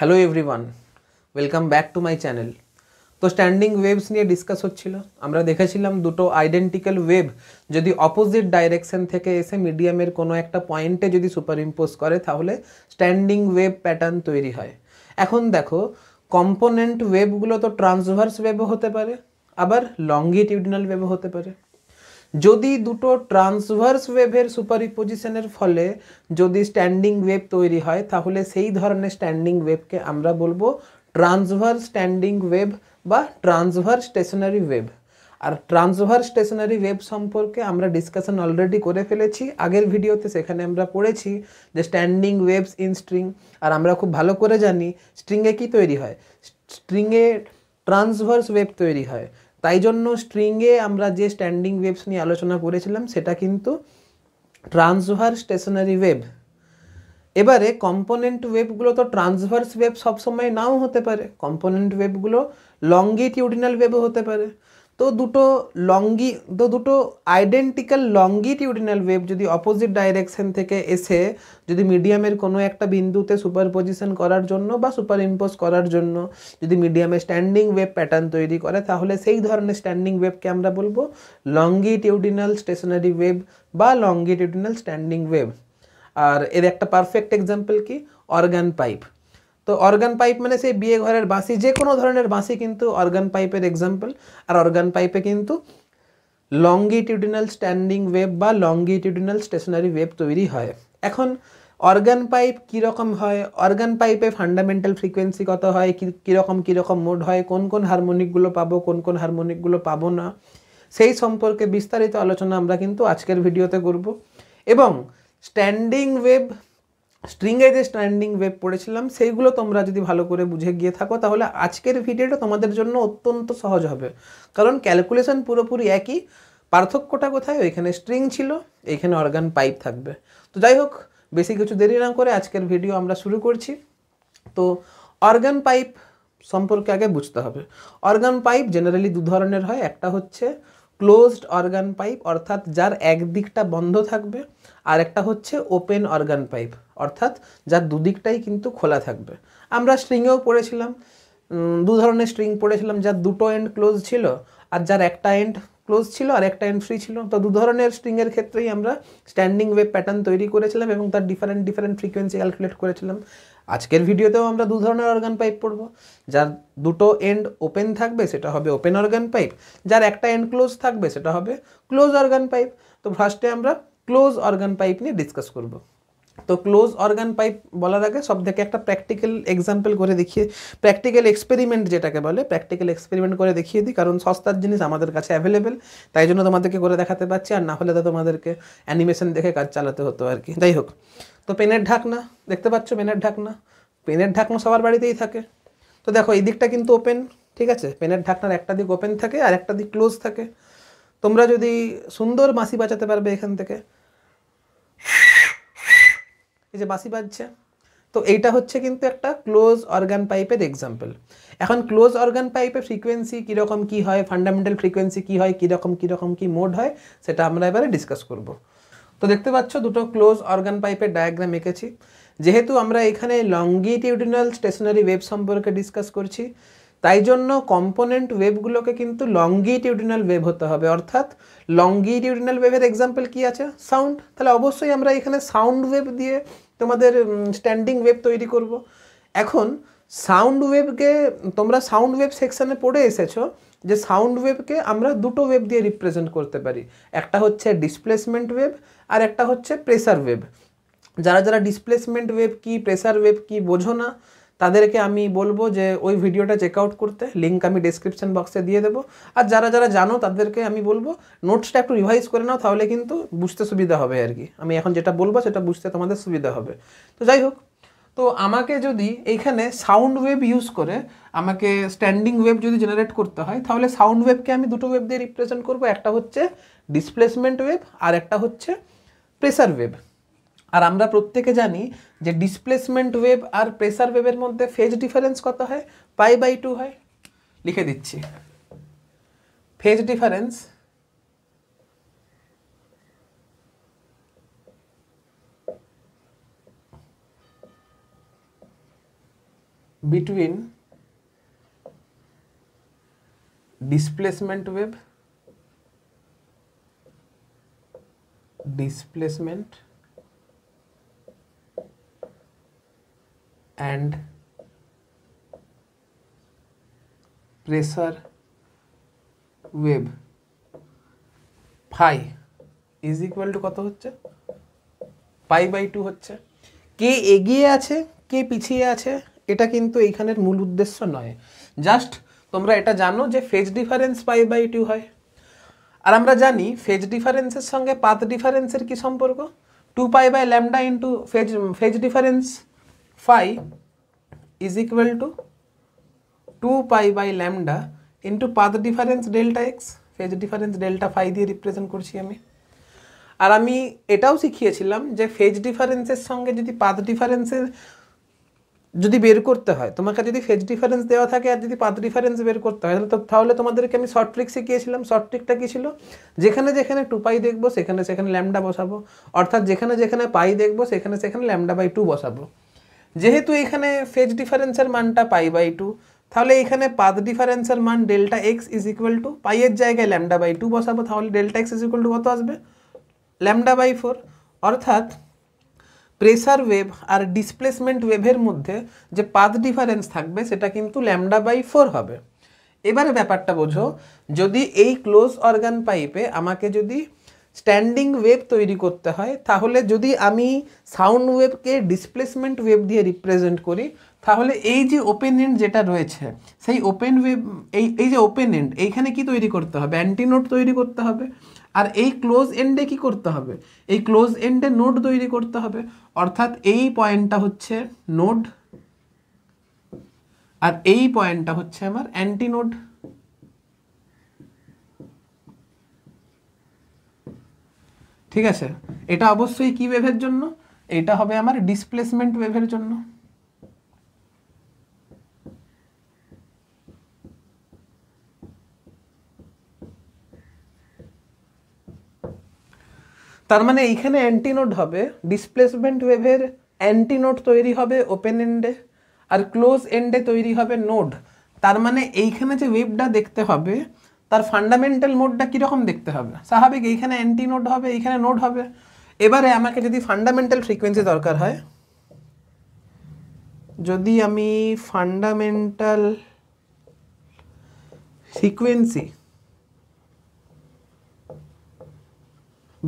hello everyone welcome back to my channel তো standing waves নিয়ে discuss হচ্ছিল আমরা দেখেছিলাম দুটো আইডেন্টিক্যাল ওয়েভ যদি অপোজিট ডাইরেকশন থেকে এসে মিডিয়ামের কোনো একটা পয়েন্টে যদি সুপার ইম্পোজ করে তাহলে স্ট্যান্ডিং ওয়েব প্যাটার্ন তৈরি হয় এখন দেখো কম্পোনেন্ট ওয়েবগুলো তো ট্রান্সভার্স ওয়েভও হতে পারে আবার লঙ্গিটিউডিনাল ওয়েভও হতে পারে যদি দুটো ট্রান্সভার্স ওয়েভ এর সুপার পজিশনের ফলে যদি স্ট্যান্ডিং ওয়েভ তৈরি হয় তাহলে সেই ধরনের স্ট্যান্ডিং ওয়েভ কে আমরা বলবো ট্রান্সভার্স স্ট্যান্ডিং ওয়েভ বা ট্রান্সভার্স স্টেশনারি ওয়েভ আর ট্রান্সভার্স স্টেশনারি ওয়েভ সম্পর্কে আমরা ডিসকাশন অলরেডি করে ফেলেছি আগের ভিডিওতে সেখানে আমরা পড়েছি যে স্ট্যান্ডিং ওয়েভস ইন স্ট্রিং আর আমরা খুব ভালো করে জানি স্ট্রিং এ কি তৈরি হয় স্ট্রিং এ ট্রান্সভার্স ওয়েভ তৈরি হয় তাই জন্য স্ট্রিংয়ে আমরা যে স্ট্যান্ডিং ওয়েবস নিয়ে আলোচনা করেছিলাম সেটা কিন্তু ট্রান্সভার স্টেশনারি ওয়েব এবারে কম্পোনেন্ট ওয়েবগুলো তো ট্রান্সভার্স ওয়েব সবসময় নাও হতে পারে কম্পোনেন্ট ওয়েভগুলো লঙ্গিটিউডিনাল ওয়েভও হতে পারে তো দুটো লঙ্গি তো দুটো আইডেন্টিক্যাল লঙ্গিটিউডিনাল ওয়েভ যদি অপোজিট ডাইরেকশন থেকে এসে যদি মিডিয়ামের কোনো একটা বিন্দুতে পজিশন করার জন্য বা সুপার ইম্পোজ করার জন্য যদি মিডিয়ামে স্ট্যান্ডিং ওয়েভ প্যাটার্ন তৈরি করে তাহলে সেই ধরনের স্ট্যান্ডিং ওয়েভকে আমরা বলবো লঙ্গিটিউডিনাল স্টেশনারি ওয়েভ বা লঙ্গিটিউডিনাল স্ট্যান্ডিং ওয়েভ আর এর একটা পারফেক্ট এক্সাম্পল কি অর্গান পাইপ তো অর্গান পাইপ মানে সেই বিয়ে ঘরের বাঁশি যে কোনো ধরনের বাঁশি কিন্তু অর্গান পাইপের এক্সাম্পল আর অর্গান পাইপে কিন্তু লংগিটিউডিনাল স্ট্যান্ডিং ওয়েব বা লংগিটিউডিনাল স্টেশনারি ওয়েব তৈরি হয় এখন অর্গান পাইপ কীরকম হয় অর্গান পাইপে ফান্ডামেন্টাল ফ্রিকোয়েন্সি কত হয় কীরকম কীরকম মোড হয় কোন কোন হারমোনিকগুলো পাবো কোন কোন হারমোনিকগুলো পাবো না সেই সম্পর্কে বিস্তারিত আলোচনা আমরা কিন্তু আজকের ভিডিওতে করব এবং স্ট্যান্ডিং ওয়েব স্ট্রিংয়ে যে স্ট্যান্ডিং ওয়েব পড়েছিলাম সেইগুলো তোমরা যদি ভালো করে বুঝে গিয়ে থাকো তাহলে আজকের ভিডিওটা তোমাদের জন্য অত্যন্ত সহজ হবে কারণ ক্যালকুলেশন পুরোপুরি একই পার্থক্যটা কোথায় ওইখানে স্ট্রিং ছিল এইখানে অর্গান পাইপ থাকবে তো যাই হোক বেশি কিছু দেরি না করে আজকের ভিডিও আমরা শুরু করছি তো অর্গান পাইপ সম্পর্কে আগে বুঝতে হবে অর্গান পাইপ জেনারেলি দু ধরনের হয় একটা হচ্ছে ক্লোজড অর্গান পাইপ অর্থাৎ যার একদিকটা বন্ধ থাকবে আর একটা হচ্ছে ওপেন অর্গান পাইপ অর্থাৎ যার দুদিকটাই কিন্তু খোলা থাকবে আমরা স্ট্রিংয়েও পড়েছিলাম দু ধরনের স্ট্রিং পড়েছিলাম যার দুটো এন্ড ক্লোজ ছিল আর যার একটা এন্ড ক্লোজ ছিল আর একটা এন্ড ফ্রি ছিল তো দু ধরনের স্ট্রিংয়ের ক্ষেত্রেই আমরা স্ট্যান্ডিং ওয়েব প্যাটার্ন তৈরি করেছিলাম এবং তার ডিফারেন্ট ডিফারেন্ট ফ্রিকোয়েন্সি ক্যালকুলেট করেছিলাম আজকের ভিডিওতেও আমরা দু ধরনের অর্গান পাইপ পড়ব যার দুটো এন্ড ওপেন থাকবে সেটা হবে ওপেন অর্গান পাইপ যার একটা এন্ড ক্লোজ থাকবে সেটা হবে ক্লোজ অর্গান পাইপ তো ফার্স্টে আমরা ক্লোজ অর্গান পাইপ নিয়ে ডিসকাস করব তো ক্লোজ অর্গান পাইপ বলার আগে সব থেকে একটা প্র্যাকটিক্যাল এক্সাম্পল করে দেখিয়ে প্র্যাকটিক্যাল এক্সপেরিমেন্ট যেটাকে বলে প্র্যাকটিক্যাল এক্সপেরিমেন্ট করে দেখিয়ে দিই কারণ সস্তার জিনিস আমাদের কাছে অ্যাভেলেবেল তাই জন্য তোমাদেরকে করে দেখাতে পারছি আর না হলে তো তোমাদেরকে অ্যানিমেশন দেখে কাজ চালাতে হতো আর কি যাই হোক তো পেনের ঢাকনা দেখতে পাচ্ছ পেনের ঢাকনা পেনের ঢাকনা সবার বাড়িতেই থাকে তো দেখো এই দিকটা কিন্তু ওপেন ঠিক আছে পেনের ঢাকনার একটা দিক ওপেন থাকে আর একটা দিক ক্লোজ থাকে তোমরা যদি সুন্দর মাসি বাঁচাতে পারবে এখান থেকে এই যে বাসি বাজছে তো এইটা হচ্ছে কিন্তু একটা ক্লোজ অর্গান পাইপের এক্সাম্পল এখন ক্লোজ অর্গান পাইপের ফ্রিকোয়েন্সি কীরকম কী হয় ফান্ডামেন্টাল ফ্রিকোয়েন্সি কী হয় কীরকম কীরকম কী মোড হয় সেটা আমরা এবারে ডিসকাস করব তো দেখতে পাচ্ছ দুটো ক্লোজ অর্গান পাইপের ডায়াগ্রাম এঁকেছি যেহেতু আমরা এখানে লঙ্গিটিউডিনাল স্টেশনারি ওয়েব সম্পর্কে ডিসকাস করছি তাই জন্য কম্পোনেন্ট ওয়েবগুলোকে কিন্তু লঙ্গিটিউডিনাল ওয়েভ হতে হবে অর্থাৎ লঙ্গিটিউডিনাল ওয়েভের এক্সাম্পল কী আছে সাউন্ড তাহলে অবশ্যই আমরা এখানে সাউন্ড ওয়েভ দিয়ে তোমাদের স্ট্যান্ডিং ওয়েব তৈরি করব এখন সাউন্ড ওয়েভকে তোমরা সাউন্ড ওয়েভ সেকশানে পড়ে এসেছো যে সাউন্ড ওয়েভকে আমরা দুটো ওয়েভ দিয়ে রিপ্রেজেন্ট করতে পারি একটা হচ্ছে ডিসপ্লেসমেন্ট ওয়েভ আর একটা হচ্ছে প্রেসার ওয়েভ যারা যারা ডিসপ্লেসমেন্ট ওয়েভ কি প্রেসার ওয়েভ কি বোঝো না তাদেরকে আমি বলবো যে ওই ভিডিওটা চেক আউট করতে লিঙ্ক আমি ডিসক্রিপশান বক্সে দিয়ে দেবো আর যারা যারা জানো তাদেরকে আমি বলবো নোটসটা একটু রিভাইজ করে নাও তাহলে কিন্তু বুঝতে সুবিধা হবে আর কি আমি এখন যেটা বলবো সেটা বুঝতে তোমাদের সুবিধা হবে তো যাই হোক তো আমাকে যদি এইখানে সাউন্ড ওয়েভ ইউজ করে আমাকে স্ট্যান্ডিং ওয়েব যদি জেনারেট করতে হয় তাহলে সাউন্ড ওয়েবকে আমি দুটো ওয়েব দিয়ে রিপ্রেজেন্ট করবো একটা হচ্ছে ডিসপ্লেসমেন্ট ওয়েভ আর একটা হচ্ছে প্রেসার ওয়েব আর আমরা প্রত্যেকে জানি যে ডিসপ্লেসমেন্ট ওয়েভ আর প্রেসার ওয়েভের মধ্যে ফেজ ডিফারেন্স কত হয় পাই বাই টু হয় লিখে দিচ্ছি phase difference between displacement wave displacement and pressure wave phi is equal to কত হচ্ছে পাই বাই টু হচ্ছে কে এগিয়ে আছে কে পিছিয়ে আছে এটা কিন্তু এইখানের মূল উদ্দেশ্য নয় জাস্ট তোমরা এটা জানো যে phase difference pi by two হয় আর আমরা জানি ফেজ ডিফারেন্সের সঙ্গে পাথ ডিফারেন্সের কি সম্পর্ক two pi by lambda into phase phase difference phi is equal to 2 pi by lambda into path difference delta x phase difference delta phi দিয়ে represent করছি আমি আর আমি এটাও শিখিয়েছিলাম যে ফেজ ডিফারেন্সের সঙ্গে যদি পাথ ডিফারেন্সের যদি বের করতে হয় তোমাকে যদি ফেজ ডিফারেন্স দেওয়া থাকে আর যদি পাথ ডিফারেন্স বের করতে হয় তাহলে তাহলে তোমাদেরকে আমি শর্ট ট্রিক শিখিয়েছিলাম শর্ট ট্রিকটা কী ছিল যেখানে যেখানে টু পাই দেখবো সেখানে সেখানে ল্যামডা বসাবো অর্থাৎ যেখানে যেখানে পাই দেখবো সেখানে সেখানে ল্যামডা বাই টু বসাবো যেহেতু এখানে ফেজ ডিফারেন্সের মানটা পাই বাই টু তাহলে এখানে পাথ ডিফারেন্সের মান delta x is equal to পাইয়ের জায়গায় ল্যামডা বাই টু বসাবো তাহলে delta x is equal to কত আসবে ল্যামডা বাই ফোর অর্থাৎ প্রেসার ওয়েভ আর ডিসপ্লেসমেন্ট ওয়েভের মধ্যে যে পাথ ডিফারেন্স থাকবে সেটা কিন্তু ল্যামডা বাই ফোর হবে এবারে ব্যাপারটা বোঝো যদি এই ক্লোজ অর্গান পাইপে আমাকে যদি স্ট্যান্ডিং ওয়েব তৈরি করতে হয় তাহলে যদি আমি সাউন্ড ওয়েভকে ডিসপ্লেসমেন্ট ওয়েভ দিয়ে রিপ্রেজেন্ট করি তাহলে এই যে ওপেন এন্ড যেটা রয়েছে সেই ওপেন ওয়েব এই এই যে ওপেন এন্ড এইখানে কি তৈরি করতে হবে অ্যান্টি নোট তৈরি করতে হবে আর এই ক্লোজ এন্ডে কি করতে হবে এই ক্লোজ এন্ডে নোট তৈরি করতে হবে অর্থাৎ এই পয়েন্টটা হচ্ছে নোট আর এই পয়েন্টটা হচ্ছে আমার অ্যান্টি নোট ঠিক আছে এটা অবশ্যই কি ওয়েভের জন্য এটা হবে আমার ডিসপ্লেসমেন্ট ওয়েভের জন্য তার মানে এইখানে অ্যান্টিনোড হবে ডিসপ্লেসমেন্ট ওয়েভের অ্যান্টিনোড তৈরি হবে ওপেন এন্ডে আর ক্লোজ এন্ডে তৈরি হবে নোড তার মানে এইখানে যে ওয়েভটা দেখতে হবে তার ফান্ডামেন্টাল মোডটা কীরকম দেখতে হবে স্বাভাবিক এইখানে অ্যান্টি নোড হবে এইখানে নোড হবে এবারে আমাকে যদি ফান্ডামেন্টাল ফ্রিকোয়েন্সি দরকার হয় যদি আমি ফান্ডামেন্টাল ফ্রিকোয়েন্সি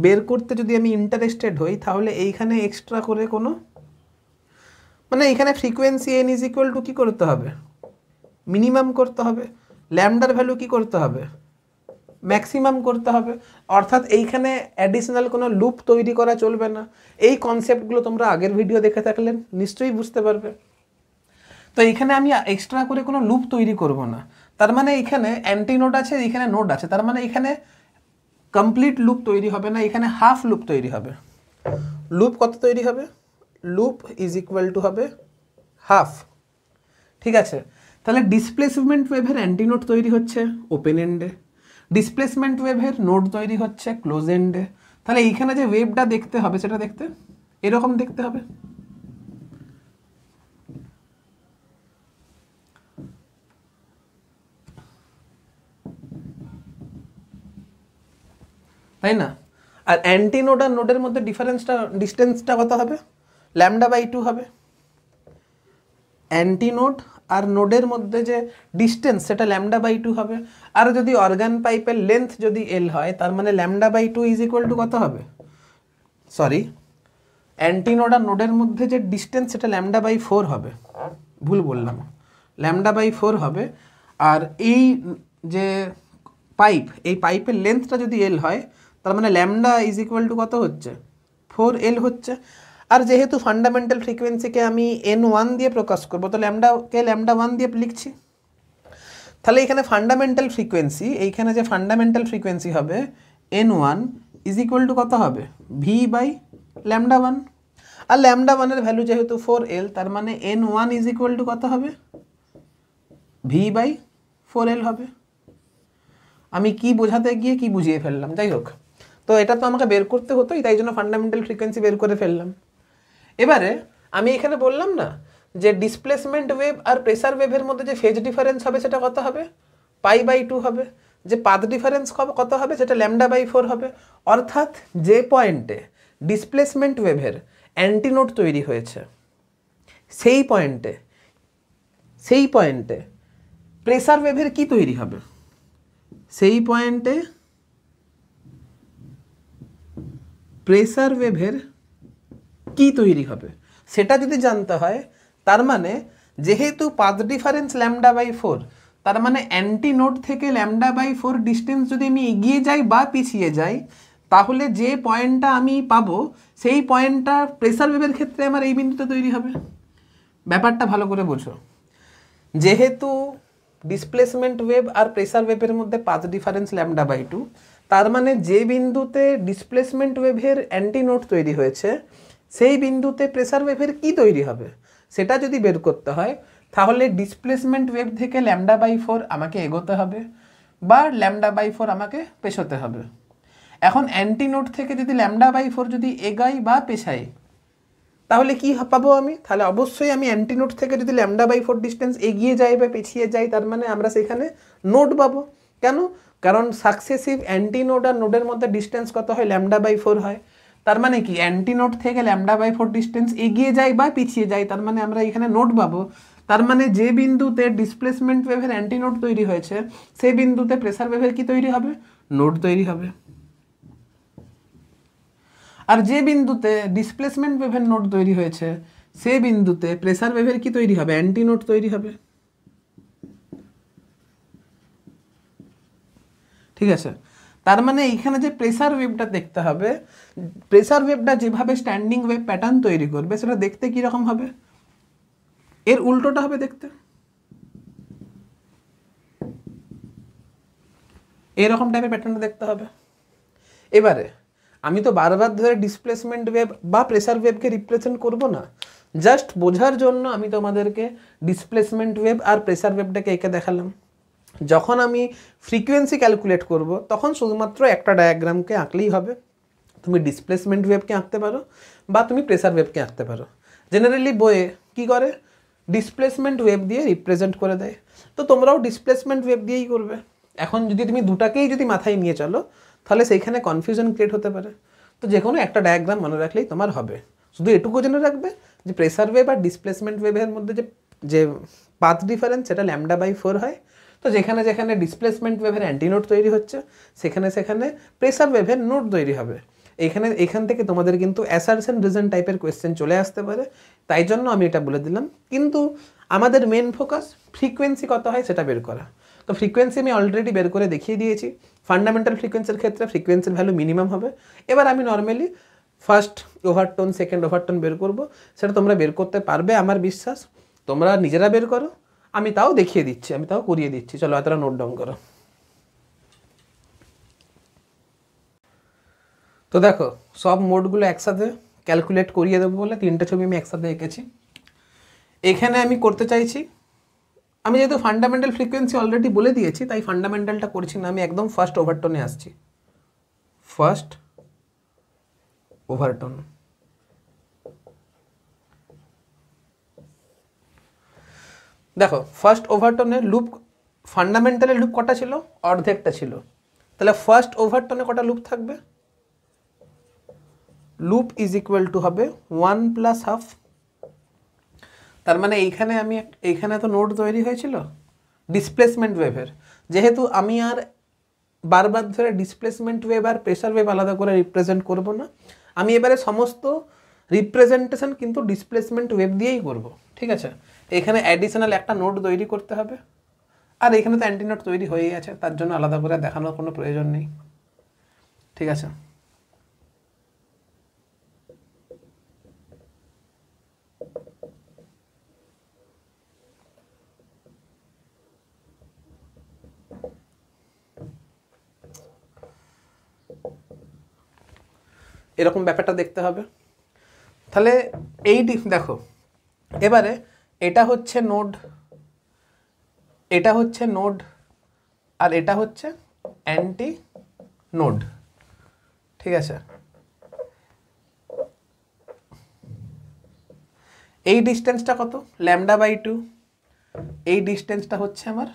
বের করতে যদি আমি ইন্টারেস্টেড হই তাহলে এইখানে এক্সট্রা করে কোনো মানে এইখানে frequency N is equal to কী করতে হবে মিনিমাম করতে হবে ল্যামডার ভ্যালু কি করতে হবে ম্যাক্সিমাম করতে হবে অর্থাৎ এইখানে অ্যাডিশনাল কোনো লুপ তৈরি করা চলবে না এই কনসেপ্টগুলো তোমরা আগের ভিডিও দেখে থাকলে নিশ্চয়ই বুঝতে পারবে তো এইখানে আমি এক্সট্রা করে কোনো লুপ তৈরি করব না তার মানে এখানে অ্যান্টি নোট আছে এখানে নোট আছে তার মানে এখানে কমপ্লিট লুপ তৈরি হবে না এখানে হাফ লুপ তৈরি হবে লুপ কত তৈরি হবে লুপ ইজ ইকুয়াল টু হবে হাফ ঠিক আছে তাহলে ডিসপ্লেসমেন্ট ওয়েভের অ্যান্টি নোট তৈরি হচ্ছে ওপেন এন্ডে ডিসপ্লেসমেন্ট ওয়েভের নোট তৈরি হচ্ছে ক্লোজ এন্ডে তাহলে এইখানে যে ওয়েভটা দেখতে হবে সেটা দেখতে এরকম দেখতে হবে তাই না আর নোট আর নোডের মধ্যে ডিফারেন্সটা ডিস্টেন্সটা কত হবে ল্যামডা বাই টু হবে অ্যান্টিনোড আর নোডের মধ্যে যে ডিস্টেন্স সেটা ল্যামডা বাই টু হবে আর যদি অর্গান পাইপের লেন্থ যদি এল হয় তার মানে lambda by two is equal to কত হবে সরি অ্যান্টিনোড আর নোডের মধ্যে যে ডিস্টেন্স সেটা ল্যামডা বাই ফোর হবে ভুল বললাম ল্যামডা বাই ফোর হবে আর এই যে পাইপ এই পাইপের লেন্থটা যদি এল হয় তার মানে ল্যামডা ইজ ইকুয়াল টু কত হচ্ছে ফোর এল হচ্ছে আর যেহেতু ফান্ডামেন্টাল ফ্রিকোয়েন্সিকে আমি এন ওয়ান দিয়ে প্রকাশ করবো তো ল্যামডাকে ল্যামডা ওয়ান দিয়ে লিখছি তাহলে এখানে ফান্ডামেন্টাল ফ্রিকোয়েন্সি এইখানে যে ফান্ডামেন্টাল ফ্রিকোয়েন্সি হবে n one is equal to কত হবে ভি বাই ল্যামডা ওয়ান আর ল্যামডা ওয়ানের ভ্যালু যেহেতু ফোর এল তার মানে n one is equal to কত হবে ভি বাই ফোর এল হবে আমি কি বোঝাতে গিয়ে কি বুঝিয়ে ফেললাম যাই হোক তো এটা তো আমাকে বের করতে হতোই তাই জন্য ফান্ডামেন্টাল ফ্রিকোয়েন্সি বের করে ফেললাম এবারে আমি এখানে বললাম না যে ডিসপ্লেসমেন্ট ওয়েভ আর প্রেসার ওয়েভের মধ্যে যে ফেজ ডিফারেন্স হবে সেটা কত হবে পাই বাই টু হবে যে পাথ ডিফারেন্স কত হবে সেটা ল্যামডা বাই ফোর হবে অর্থাৎ যে পয়েন্টে ডিসপ্লেসমেন্ট ওয়েভের অ্যান্টিনোড তৈরি হয়েছে সেই পয়েন্টে সেই পয়েন্টে প্রেসার ওয়েভের কি তৈরি হবে সেই পয়েন্টে প্রেসার ওয়েভের কি তৈরি হবে সেটা যদি জানতে হয় তার মানে যেহেতু পাঁচ ডিফারেন্স ল্যামডা বাই ফোর তার মানে অ্যান্টি নোট থেকে ল্যামডা বাই ফোর ডিস্টেন্স যদি আমি এগিয়ে যাই বা পিছিয়ে যাই তাহলে যে পয়েন্টটা আমি পাবো সেই পয়েন্টটা প্রেসার ওয়েভের ক্ষেত্রে আমার এই বিন্দুতে তৈরি হবে ব্যাপারটা ভালো করে বোঝো যেহেতু ডিসপ্লেসমেন্ট ওয়েভ আর প্রেসার ওয়েভের মধ্যে পাঁচ ডিফারেন্স ল্যামডা বাই টু তার মানে যে বিন্দুতে ডিসপ্লেসমেন্ট ওয়েভের অ্যান্টি নোট তৈরি হয়েছে সেই বিন্দুতে প্রেসার ওয়েভের কি তৈরি হবে সেটা যদি বের করতে হয় তাহলে ডিসপ্লেসমেন্ট ওয়েভ থেকে ল্যামডা বাই ফোর আমাকে এগোতে হবে বা ল্যামডা বাই ফোর আমাকে পেছোতে হবে এখন অ্যান্টি নোট থেকে যদি ল্যামডা বাই ফোর যদি এগাই বা পেছাই তাহলে কি পাবো আমি তাহলে অবশ্যই আমি অ্যান্টি নোট থেকে যদি ল্যামডা বাই ফোর ডিস্টেন্স এগিয়ে যাই বা পেছিয়ে যাই তার মানে আমরা সেখানে নোট পাবো কেন কারণ সাকসেসিভ অ্যান্টি নোট আর নোডের মধ্যে ডিস্টেন্স কত হয় ল্যামডা বাই ফোর হয় তার মানে কি অ্যান্টি নোট থেকে ল্যামডা বাই ফোর ডিস্টেন্স এগিয়ে যায় বা পিছিয়ে যায় তার মানে আমরা এখানে নোট পাবো তার মানে যে বিন্দুতে ডিসপ্লেসমেন্ট ওয়েভের অ্যান্টি নোট তৈরি হয়েছে সেই বিন্দুতে প্রেসার ওয়েভের কি তৈরি হবে নোট তৈরি হবে আর যে বিন্দুতে ডিসপ্লেসমেন্ট ওয়েভের নোট তৈরি হয়েছে সেই বিন্দুতে প্রেসার ওয়েভের কি তৈরি হবে অ্যান্টি নোট তৈরি হবে ঠিক আছে তার মানে এইখানে যে প্রেসার ওয়েভটা দেখতে হবে প্রেসার ওয়েভটা যেভাবে স্ট্যান্ডিং ওয়েভ প্যাটার্ন তৈরি করবে সেটা দেখতে কীরকম হবে এর উল্টোটা হবে দেখতে এরকম টাইপের প্যাটার্নটা দেখতে হবে এবারে আমি তো বারবার ধরে ডিসপ্লেসমেন্ট ওয়েভ বা প্রেসার ওয়েভকে রিপ্রেজেন্ট করব না জাস্ট বোঝার জন্য আমি তোমাদেরকে ডিসপ্লেসমেন্ট ওয়েব আর প্রেসার ওয়েভটাকে একে দেখালাম যখন আমি ফ্রিকোয়েন্সি ক্যালকুলেট করব তখন শুধুমাত্র একটা ডায়াগ্রামকে আঁকলেই হবে তুমি ডিসপ্লেসমেন্ট ওয়েভকে আঁকতে পারো বা তুমি প্রেসার ওয়েভকে আঁকতে পারো জেনারেলি বইয়ে কী করে ডিসপ্লেসমেন্ট ওয়েভ দিয়ে রিপ্রেজেন্ট করে দেয় তো তোমরাও ডিসপ্লেসমেন্ট ওয়েভ দিয়েই করবে এখন যদি তুমি দুটাকেই যদি মাথায় নিয়ে চলো তাহলে সেইখানে কনফিউশন ক্রিয়েট হতে পারে তো যে কোনো একটা ডায়াগ্রাম মনে রাখলেই তোমার হবে শুধু এটুকু জেনে রাখবে যে প্রেসার ওয়েভ আর ডিসপ্লেসমেন্ট ওয়েভের মধ্যে যে যে পাথ ডিফারেন্স সেটা ল্যামডা বাই ফোর হয় তো যেখানে যেখানে ডিসপ্লেসমেন্ট ওয়েভের অ্যান্টিনোড তৈরি হচ্ছে সেখানে সেখানে প্রেসার ওয়েভের নোট তৈরি হবে এখানে এখান থেকে তোমাদের কিন্তু অ্যাসারশন রিজন টাইপের কোয়েশ্চেন চলে আসতে পারে তাই জন্য আমি এটা বলে দিলাম কিন্তু আমাদের মেন ফোকাস ফ্রিকোয়েন্সি কত হয় সেটা বের করা তো ফ্রিকোয়েন্সি আমি অলরেডি বের করে দেখিয়ে দিয়েছি ফান্ডামেন্টাল ফ্রিকোয়েন্সির ক্ষেত্রে ফ্রিকোয়েন্সির ভ্যালু মিনিমাম হবে এবার আমি normally first overtone second overtone বের করব সেটা তোমরা বের করতে পারবে আমার বিশ্বাস তোমরা নিজেরা বের করো আমি তাও দেখিয়ে দিচ্ছি আমি তাও করিয়ে দিচ্ছি চলো এতটা নোট ডাউন করো তো দেখো সব মোডগুলো একসাথে ক্যালকুলেট করিয়ে দেবো বলে তিনটে ছবি আমি একসাথে এঁকেছি এখানে আমি করতে চাইছি আমি যেহেতু ফান্ডামেন্টাল ফ্রিকোয়েন্সি অলরেডি বলে দিয়েছি তাই ফান্ডামেন্টালটা করছি না আমি একদম ফার্স্ট ওভারটনে আসছি ফার্স্ট ওভারটোন দেখো ফার্স্ট ওভারটনে লুপ ফান্ডামেন্টালি লুপ কটা ছিল অর্ধেকটা ছিল তাহলে ফার্স্ট ওভারটনে কটা লুপ থাকবে লুপ ইজ ইকুয়াল টু হবে ওয়ান প্লাস হাফ তার মানে এইখানে আমি এইখানে তো নোট তৈরি হয়েছিল ডিসপ্লেসমেন্ট ওয়েভের যেহেতু আমি আর বারবার ধরে ডিসপ্লেসমেন্ট ওয়েভ আর প্রেশার ওয়েভ আলাদা করে রিপ্রেজেন্ট করব না আমি এবারে সমস্ত রিপ্রেজেন্টেশন কিন্তু ডিসপ্লেসমেন্ট ওয়েভ দিয়েই করব ঠিক আছে এখানে অ্যাডিশনাল একটা নোট তৈরি করতে হবে আর এখানে তো অ্যান্টি নোট তৈরি হয়েই আছে তার জন্য আলাদা করে দেখানোর কোনো প্রয়োজন নেই ঠিক আছে এরকম ব্যাপারটা দেখতে হবে তাহলে এই দেখো এবারে এটা হচ্ছে নোড এটা হচ্ছে নোড আর এটা হচ্ছে অ্যান্টি নোড ঠিক আছে এই ডিস্টেন্সটা কত ল্যামডা বাই টু এই ডিস্টেন্সটা হচ্ছে আমার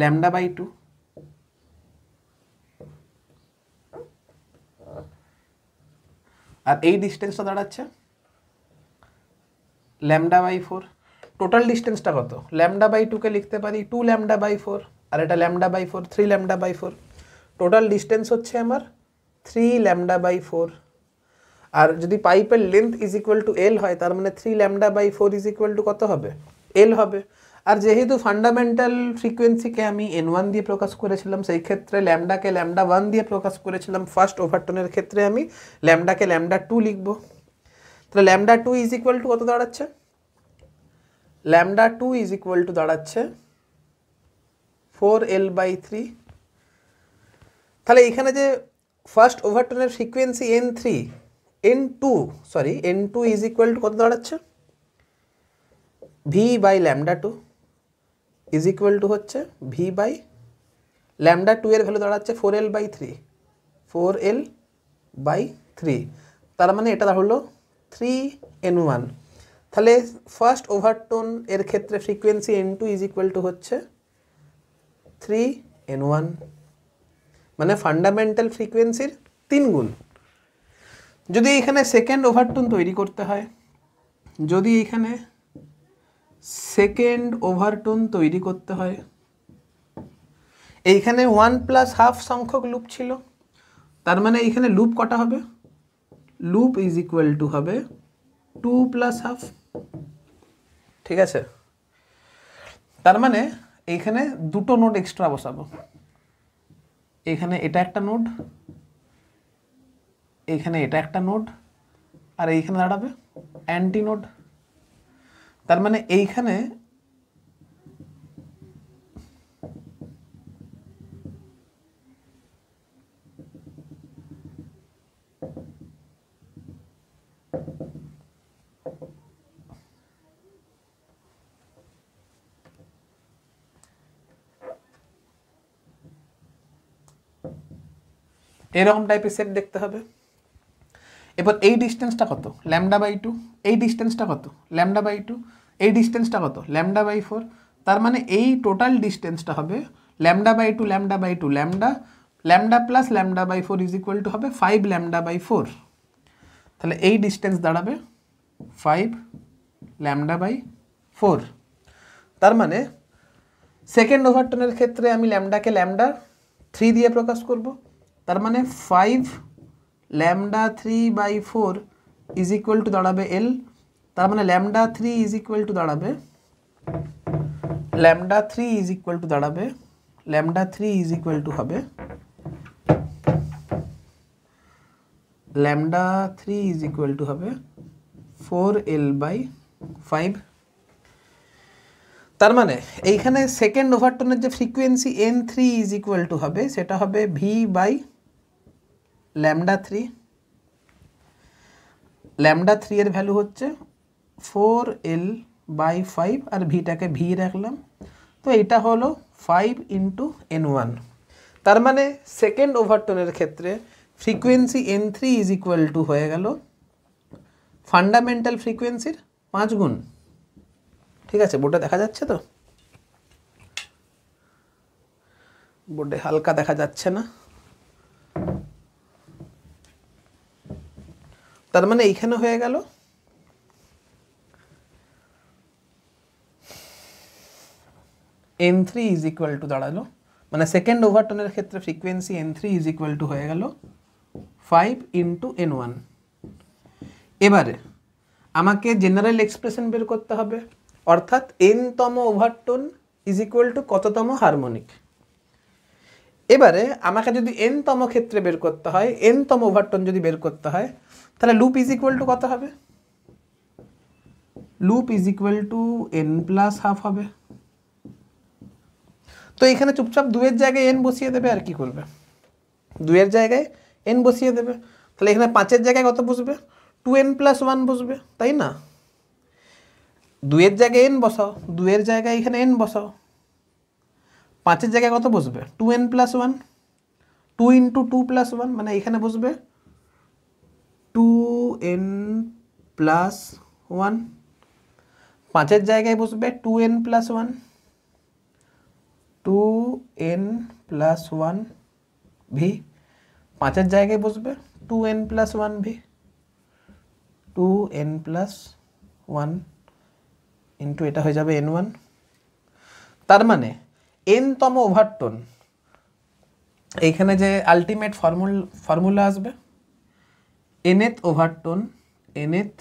ল্যামডা বাই টু আর এই ডিস্টেন্সটা দাঁড়াচ্ছে ল্যামডা বাই ফোর টোটাল ডিস্টেন্সটা কত ল্যামডা বাই টুকে লিখতে পারি টু ল্যামডা বাই ফোর আর এটা lambda by four three lambda by four total distance হচ্ছে আমার থ্রি ল্যামডা বাই ফোর আর যদি পাইপের length is equal to L হয় তার মানে three lambda by four is equal to কত হবে এল হবে আর যেহেতু ফান্ডামেন্টাল ফ্রিকোয়েন্সিকে আমি এন ওয়ান দিয়ে প্রকাশ করেছিলাম সেই ক্ষেত্রে ল্যামডাকে ল্যামডা ওয়ান দিয়ে প্রকাশ করেছিলাম ফার্স্ট ওভারটনের ক্ষেত্রে আমি ল্যামডাকে ল্যামডা টু লিখবো তাহলে lambda two is equal to কত দাঁড়াচ্ছে lambda two is equal to দাঁড়াচ্ছে ফোর এল বাই থ্রি তাহলে এখানে যে ফার্স্ট ওভারটনের frequency n three n two sorry n two is equal to কত দাঁড়াচ্ছে v by lambda two is equal to হচ্ছে ভি বাই ল্যামডা টু এর value দাঁড়াচ্ছে four L by three four L by three তার মানে এটা হলো three n one তাহলে ফার্স্ট ওভারটোন এর ক্ষেত্রে frequency N two is equal to হচ্ছে থ্রি এন ওয়ান মানে ফান্ডামেন্টাল ফ্রিকোয়েন্সির তিন গুণ যদি এখানে সেকেন্ড ওভারটোন তৈরি করতে হয় যদি এখানে সেকেন্ড ওভারটোন তৈরি করতে হয় এইখানে ওয়ান প্লাস হাফ সংখ্যক লুপ ছিল তার মানে এইখানে লুপ কটা হবে লুপ ইজ ইকুয়াল টু হবে টু প্লাস হাফ ঠিক আছে তার মানে এইখানে দুটো নোট এক্সট্রা বসাবো এখানে এটা একটা নোট এইখানে এটা একটা নোট আর এইখানে দাঁড়াবে অ্যান্টি নোট তার মানে এইখানে এরকম টাইপের সেট দেখতে হবে এবার এই ডিস্টেন্সটা কত ল্যামডা বাই টু এই ডিস্টেন্সটা কত ল্যামডা বাই টু এই ডিস্টেন্সটা কত ল্যামডা বাই ফোর তার মানে এই টোটাল ডিস্টেন্সটা হবে lambda by two lambda by two lambda lambda plus lambda by four is equal to হবে ফাইভ ল্যামডা বাই ফোর তাহলে এই ডিস্টেন্স দাঁড়াবে ফাইভ ল্যামডা বাই ফোর তার মানে সেকেন্ড ওভারটনের ক্ষেত্রে আমি ল্যামডাকে ল্যামডা থ্রি দিয়ে প্রকাশ করবো তার মানে five lambda three by four is equal to দাঁড়াবে এল তার মানে lambda three is equal to দাঁড়াবে lambda three is equal to দাঁড়াবে lambda three is equal to হবে lambda three is equal to হবে ফোর এল বাই ফাইভ তার মানে এইখানে সেকেন্ড ওভারটনের যে frequency n three is equal to হবে সেটা হবে v by lambda three lambda three এর ভ্যালু হচ্ছে ফোর এল বাই ফাইভ আর ভিটাকে ভি রাখলাম তো এটা হলো ফাইভ ইন্টু এন ওয়ান তার মানে সেকেন্ড ওভারটোনের ক্ষেত্রে frequency N three is equal to হয়ে গেল ফান্ডামেন্টাল ফ্রিকোয়েন্সির পাঁচ গুণ ঠিক আছে বোর্ডে দেখা যাচ্ছে তো বোর্ডে হালকা দেখা যাচ্ছে না তার মানে এইখানে হয়ে গেল n three is equal to দাঁড়ালো মানে সেকেন্ড ওভারটনের ক্ষেত্রে frequency N three is equal to হয়ে গেল ফাইভ ইন্টু এন ওয়ান এবারে আমাকে জেনারেল এক্সপ্রেশন বের করতে হবে অর্থাৎ এনতম ওভারটোন ইজ ইকুয়াল টু কততম হারমোনিক এবারে আমাকে যদি এনতম ক্ষেত্রে বের করতে হয় এনতম ওভারটোন যদি বের করতে হয় তাহলে লুপ ইজ ইকুয়াল টু কত হবে loop is equal to N plus half হবে তো এখানে চুপচাপ দুয়ের জায়গায় এন বসিয়ে দেবে আর কি করবে দুয়ের জায়গায় এন বসিয়ে দেবে তাহলে এখানে পাঁচের জায়গায় কত বসবে টু এন প্লাস ওয়ান বসবে তাই না দুয়ের জায়গায় এন বসাও দুয়ের জায়গায় এখানে এন বসাও পাঁচের জায়গায় কত বসবে two N plus one two into two plus one মানে এখানে বসবে 2n + 1 5 এর জায়গায় বসবে 2n + 1 2n + 1 bhi 5 এর জায়গায় বসবে 2n + 1 bhi 2n + 1 * এটা হয়ে যাবে n1 তার মানে n তম ওভার টোন এইখানে যে আলটিমেট ফর্মুলা ফর্মুলা আছে nth overtone nth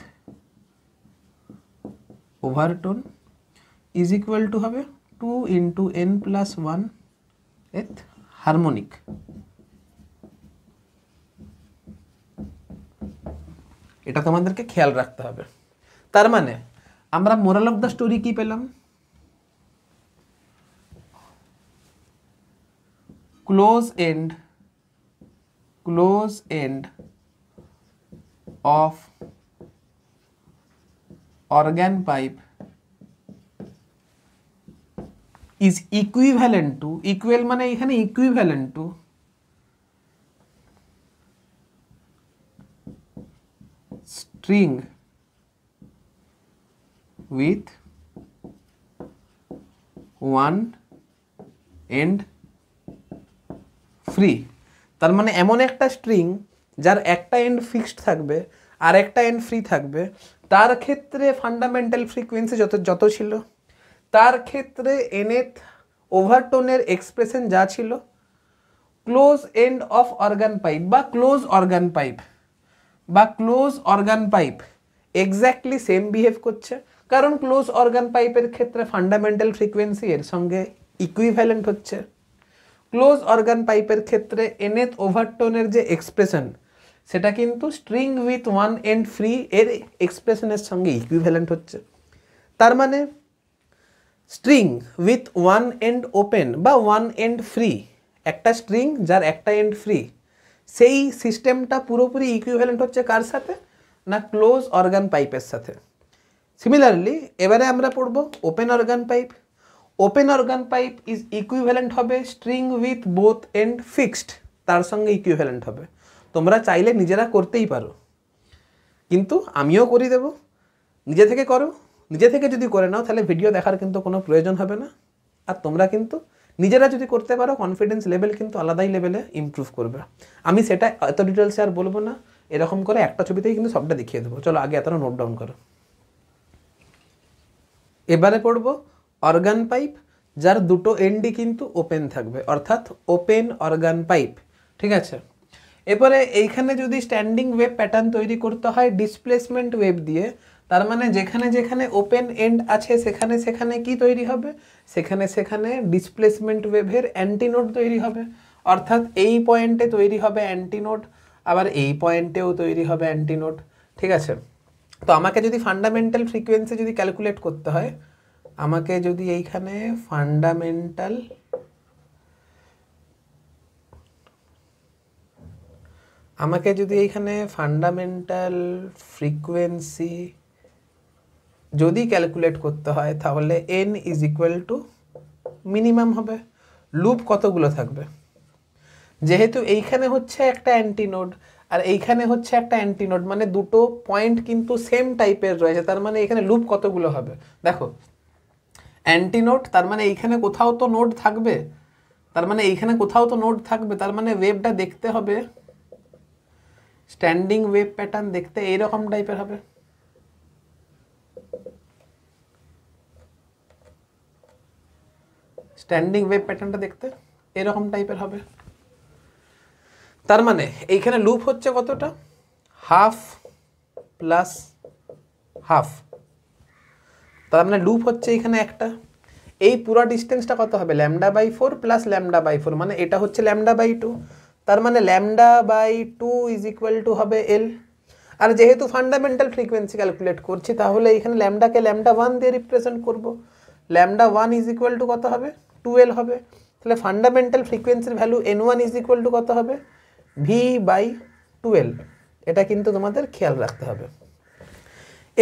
overtone is equal to হবে two into n plus one এথ harmonic এটা তোমাদেরকে খেয়াল রাখতে হবে তার মানে আমরা মোরাল অফ দ্য স্টোরি কি পেলাম close end close end of organ pipe is equivalent to equal মানে এখানে equivalent to string with one end free তার মানে এমন একটা স্ট্রিং যার একটা এন্ড ফিক্সড থাকবে আর একটা এন্ড ফ্রি থাকবে তার ক্ষেত্রে ফান্ডামেন্টাল ফ্রিকোয়েন্সি যত যত ছিল তার ক্ষেত্রে এনেথ ওভারটোনের এক্সপ্রেশন যা ছিল close end of organ pipe বা ক্লোজ অর্গান পাইপ বা close organ pipe exactly same behave করছে কারণ ক্লোজ অর্গান পাইপের ক্ষেত্রে ফান্ডামেন্টাল ফ্রিকোয়েন্সি এর সঙ্গে ইকুইভ্যালেন্ট হচ্ছে ক্লোজ অর্গান পাইপের ক্ষেত্রে এনেথ ওভারটোনের যে এক্সপ্রেশন সেটা কিন্তু string with one end free এর এক্সপ্রেশনের সঙ্গে ইকুইভ্যালেন্ট হচ্ছে তার মানে string with one end open বা ওয়ান এন্ড ফ্রি একটা স্ট্রিং যার একটা এন্ড ফ্রি সেই সিস্টেমটা পুরোপুরি ইকুইভ্যালেন্ট হচ্ছে কার সাথে না ক্লোজ অর্গান পাইপের সাথে সিমিলারলি এবারে আমরা পড়ব open organ pipe open organ pipe is equivalent হবে string with both end fixed তার সঙ্গে ইকুইভ্যালেন্ট হবে তোমরা চাইলে নিজেরা করতেই পারো কিন্তু আমিও করি দেব নিজে থেকে করো নিজে থেকে যদি করে নাও তাহলে ভিডিও দেখার কিন্তু কোনো প্রয়োজন হবে না আর তোমরা কিন্তু নিজেরা যদি করতে পারো কনফিডেন্স লেভেল কিন্তু আলাদাই লেভেলে ইম্প্রুভ করবে আমি সেটা এত ডিটেলসে আর বলবো না এরকম করে একটা ছবিতেই কিন্তু সবটা দেখিয়ে দেবো চলো আগে এতটা নোট ডাউন করো এবারে পড়বো অর্গান পাইপ যার দুটো এন্ডই কিন্তু ওপেন থাকবে অর্থাৎ ওপেন অর্গান পাইপ ঠিক আছে এরপরে এইখানে যদি স্ট্যান্ডিং ওয়েব প্যাটার্ন তৈরি করতে হয় ডিসপ্লেসমেন্ট ওয়েব দিয়ে তার মানে যেখানে যেখানে ওপেন এন্ড আছে সেখানে সেখানে কি তৈরি হবে সেখানে সেখানে ডিসপ্লেসমেন্ট ওয়েভের অ্যান্টিনোড তৈরি হবে অর্থাৎ এই পয়েন্টে তৈরি হবে অ্যান্টিনোড আবার এই পয়েন্টেও তৈরি হবে অ্যান্টিনোড ঠিক আছে তো আমাকে যদি ফান্ডামেন্টাল ফ্রিকোয়েন্সি যদি ক্যালকুলেট করতে হয় আমাকে যদি এইখানে ফান্ডামেন্টাল আমাকে যদি এইখানে ফান্ডামেন্টাল ফ্রিকুয়েন্সি যদি ক্যালকুলেট করতে হয় তাহলে N is equal to minimum হবে লুপ কতগুলো থাকবে যেহেতু এইখানে হচ্ছে একটা অ্যান্টিনোড আর এইখানে হচ্ছে একটা অ্যান্টিনোড মানে দুটো পয়েন্ট কিন্তু সেম টাইপের রয়েছে তার মানে এখানে লুপ কতগুলো হবে দেখো অ্যান্টিনোড তার মানে এইখানে কোথাও তো নোড থাকবে তার মানে এইখানে কোথাও তো নোড থাকবে তার মানে ওয়েবটা দেখতে হবে স্ট্যান্ডিং ওয়েব প্যাটার্ন দেখতে এইরকম টাইপের হবে স্ট্যান্ডিং ওয়েব প্যাটার্নটা দেখতে এরকম টাইপের হবে তার মানে এইখানে লুপ হচ্ছে কতটা হাফ প্লাস হাফ তার মানে লুপ হচ্ছে এখানে একটা এই পুরো ডিস্টেন্সটা কত হবে lambda by four plus lambda by four মানে এটা হচ্ছে ল্যামডা বাই টু তার মানে lambda by two is equal to হবে এল আর যেহেতু ফান্ডামেন্টাল ফ্রিকোয়েন্সি ক্যালকুলেট করছি তাহলে এখানে ল্যামডাকে ল্যামডা ওয়ান দিয়ে রিপ্রেজেন্ট করবো lambda one is equal to কত হবে টু এল হবে তাহলে ফান্ডামেন্টাল ফ্রিকোয়েন্সির value N one is equal to কত হবে ভি বাই টুয়েল এটা কিন্তু তোমাদের খেয়াল রাখতে হবে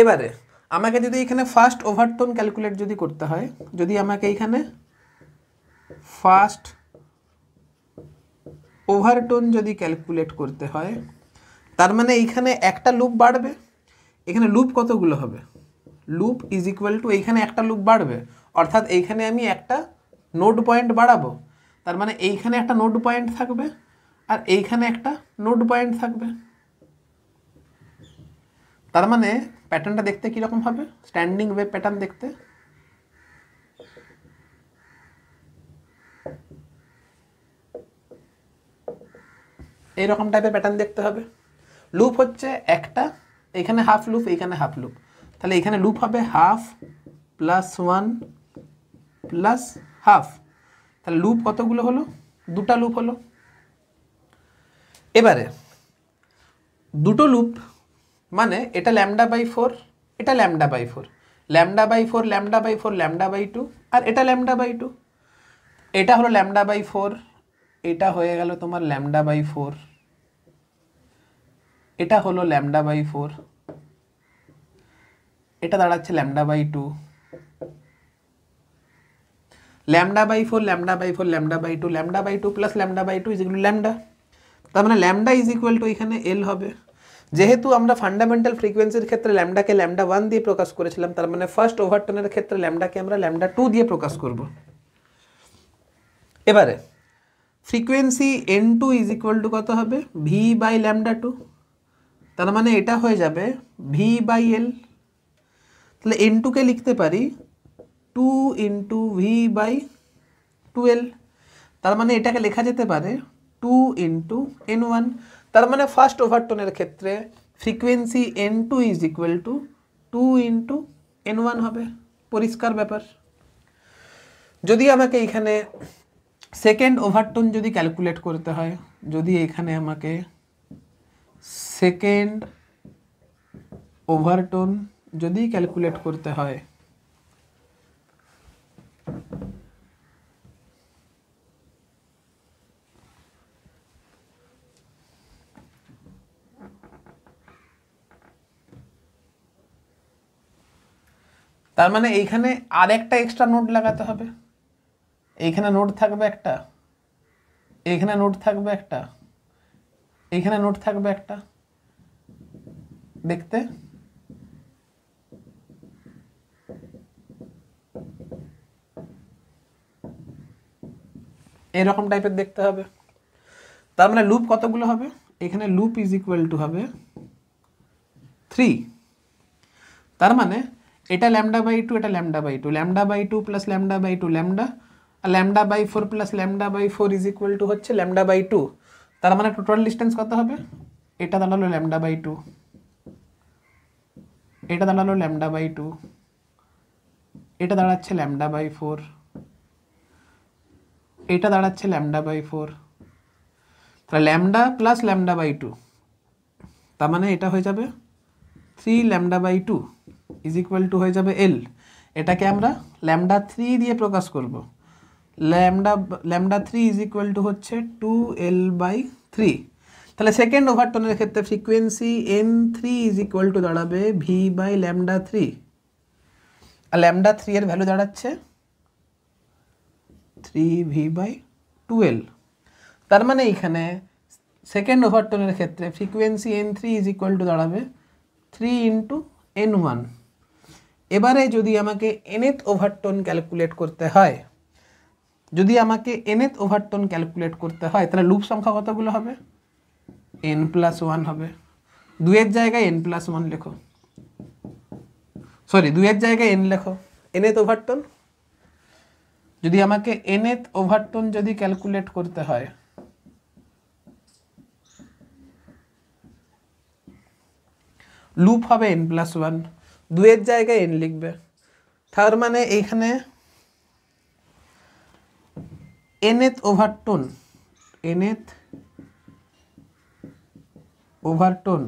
এবারে আমাকে যদি এখানে ফার্স্ট ওভারটোন ক্যালকুলেট যদি করতে হয় যদি আমাকে এখানে ফার্স্ট ওভারটোন যদি ক্যালকুলেট করতে হয় তার মানে এইখানে একটা লুপ বাড়বে এখানে লুপ কতগুলো হবে লুপ ইজ ইকুয়াল টু এইখানে একটা লুপ বাড়বে অর্থাৎ এইখানে আমি একটা নোট পয়েন্ট বাড়াবো তার মানে এইখানে একটা নোট পয়েন্ট থাকবে আর এইখানে একটা নোট পয়েন্ট থাকবে তার মানে প্যাটার্নটা দেখতে কীরকম হবে স্ট্যান্ডিং ওয়েব প্যাটার্ন দেখতে রকম টাইপের প্যাটার্ন দেখতে হবে লুপ হচ্ছে একটা এখানে হাফ লুপ এখানে হাফ লুপ তাহলে এখানে লুপ হবে half plus one plus half তাহলে লুপ কতগুলো হলো দুটা লুপ হলো এবারে দুটো লুপ মানে এটা ল্যামডা বাই ফোর এটা lambda by four lambda by four lambda by four lambda by two আর এটা ল্যামডা বাই টু এটা হলো ল্যামডা বাই ফোর এটা হয়ে গেল তোমার ল্যামডা বাই ফোর এটা হলো ল্যামডা বাই ফোর এটা দাঁড়াচ্ছে lambda by two lambda by four lambda by four lambda by two lambda by two plus lambda by two is equal lambda তার মানে ল্যামডা ইজ ইকুয়াল টু এখানে এল হবে যেহেতু আমরা ফান্ডামেন্টাল ফ্রিকোয়েন্সির ক্ষেত্রে ল্যামডাকে ল্যামডা ওয়ান দিয়ে প্রকাশ করেছিলাম তার মানে ফার্স্ট ওভারটনের ক্ষেত্রে ল্যামডাকে আমরা ল্যামডা টু দিয়ে প্রকাশ করব এবারে frequency N two is equal to কত হবে ভি বাই ল্যামডা টু তার মানে এটা হয়ে যাবে ভি বাই এল তাহলে এন টুকে লিখতে পারি two into V by twelve তার মানে এটাকে লেখা যেতে পারে টু ইন্টু এন ওয়ান তার মানে ফার্স্ট ওভারটোনের ক্ষেত্রে frequency N two is equal to two into N one হবে পরিষ্কার ব্যাপার যদি আমাকে এখানে সেকেন্ড ওভারটোন যদি ক্যালকুলেট করতে হয় যদি এখানে আমাকে সেকেন্ড ওভারটোন যদি ক্যালকুলেট করতে হয় তার মানে এইখানে আর একটা এক্সট্রা নোট লাগাতে হবে এইখানে নোট থাকবে একটা এইখানে নোট থাকবে একটা এইখানে নোট থাকবে একটা দেখতে এরকম টাইপের দেখতে হবে তার মানে লুপ কতগুলো হবে এখানে লুপ ইজ ইকুয়াল টু হবে থ্রি তার মানে এটা ল্যামডা বাই টু এটা lambda by two lambda by two plus lambda by two lambda lambda by four plus lambda by four is equal to হচ্ছে ল্যামডা বাই টু তার মানে total distance কত হবে এটা দাঁড়ালো ল্যামডা বাই টু এটা দাঁড়ালো ল্যামডা বাই টু এটা দাঁড়াচ্ছে ল্যামডা বাই ফোর এটা দাঁড়াচ্ছে ল্যামডা বাই ফোর তাহলে lambda plus lambda by two তার মানে এটা হয়ে যাবে three lambda by two is equal to হয়ে যাবে এল এটাকে আমরা ল্যামডা থ্রি দিয়ে প্রকাশ করবো lambda lambda three is equal to হচ্ছে টু এল বাই থ্রি তাহলে সেকেন্ড ওভারটনের ক্ষেত্রে frequency N three is equal to দাঁড়াবে ভি বাই ল্যামডা থ্রি আর ল্যামডা থ্রি এর ভ্যালু দাঁড়াচ্ছে থ্রি ভি বাই টুয়েলভ তার মানে এখানে সেকেন্ড ওভারটনের ক্ষেত্রে frequency N three is equal to দাঁড়াবে থ্রি ইন্টু এন ওয়ান এবারে যদি আমাকে এনএথ ওভারটন ক্যালকুলেট করতে হয় যদি আমাকে এনএথ ওভারটোন ক্যালকুলেট করতে হয় তাহলে লুপ সংখ্যা কতগুলো হবে এন প্লাস ওয়ান হবে দুয়ের জায়গায় এন প্লাস ওয়ান লেখো সরি দুয়ের জায়গায় এন লেখো এনএথ ওভারটোন যদি আমাকে এনএথ ওভারটোন যদি ক্যালকুলেট করতে হয় লুপ হবে এন প্লাস ওয়ান দুয়ের জায়গায় এন লিখবে তার মানে এইখানে nth overtone nth overtone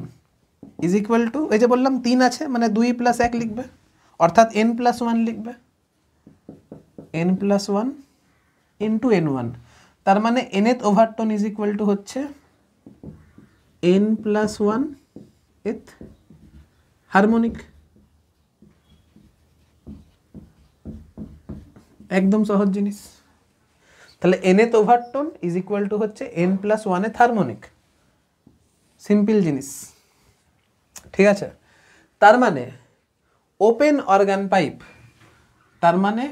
is equal to এই যে বললাম তিন আছে মানে দুই প্লাস এক লিখবে অর্থাৎ এন প্লাস ওয়ান লিখবে N plus one N two N one তার মানে nth overtone is equal to হচ্ছে এন প্লাস ওয়ান এথ হারমোনিক একদম সহজ জিনিস তাহলে nth overtone is equal to হচ্ছে এন প্লাস ওয়ানে থার্মোনিক সিম্পল জিনিস ঠিক আছে তার মানে ওপেন অর্গান পাইপ তার মানে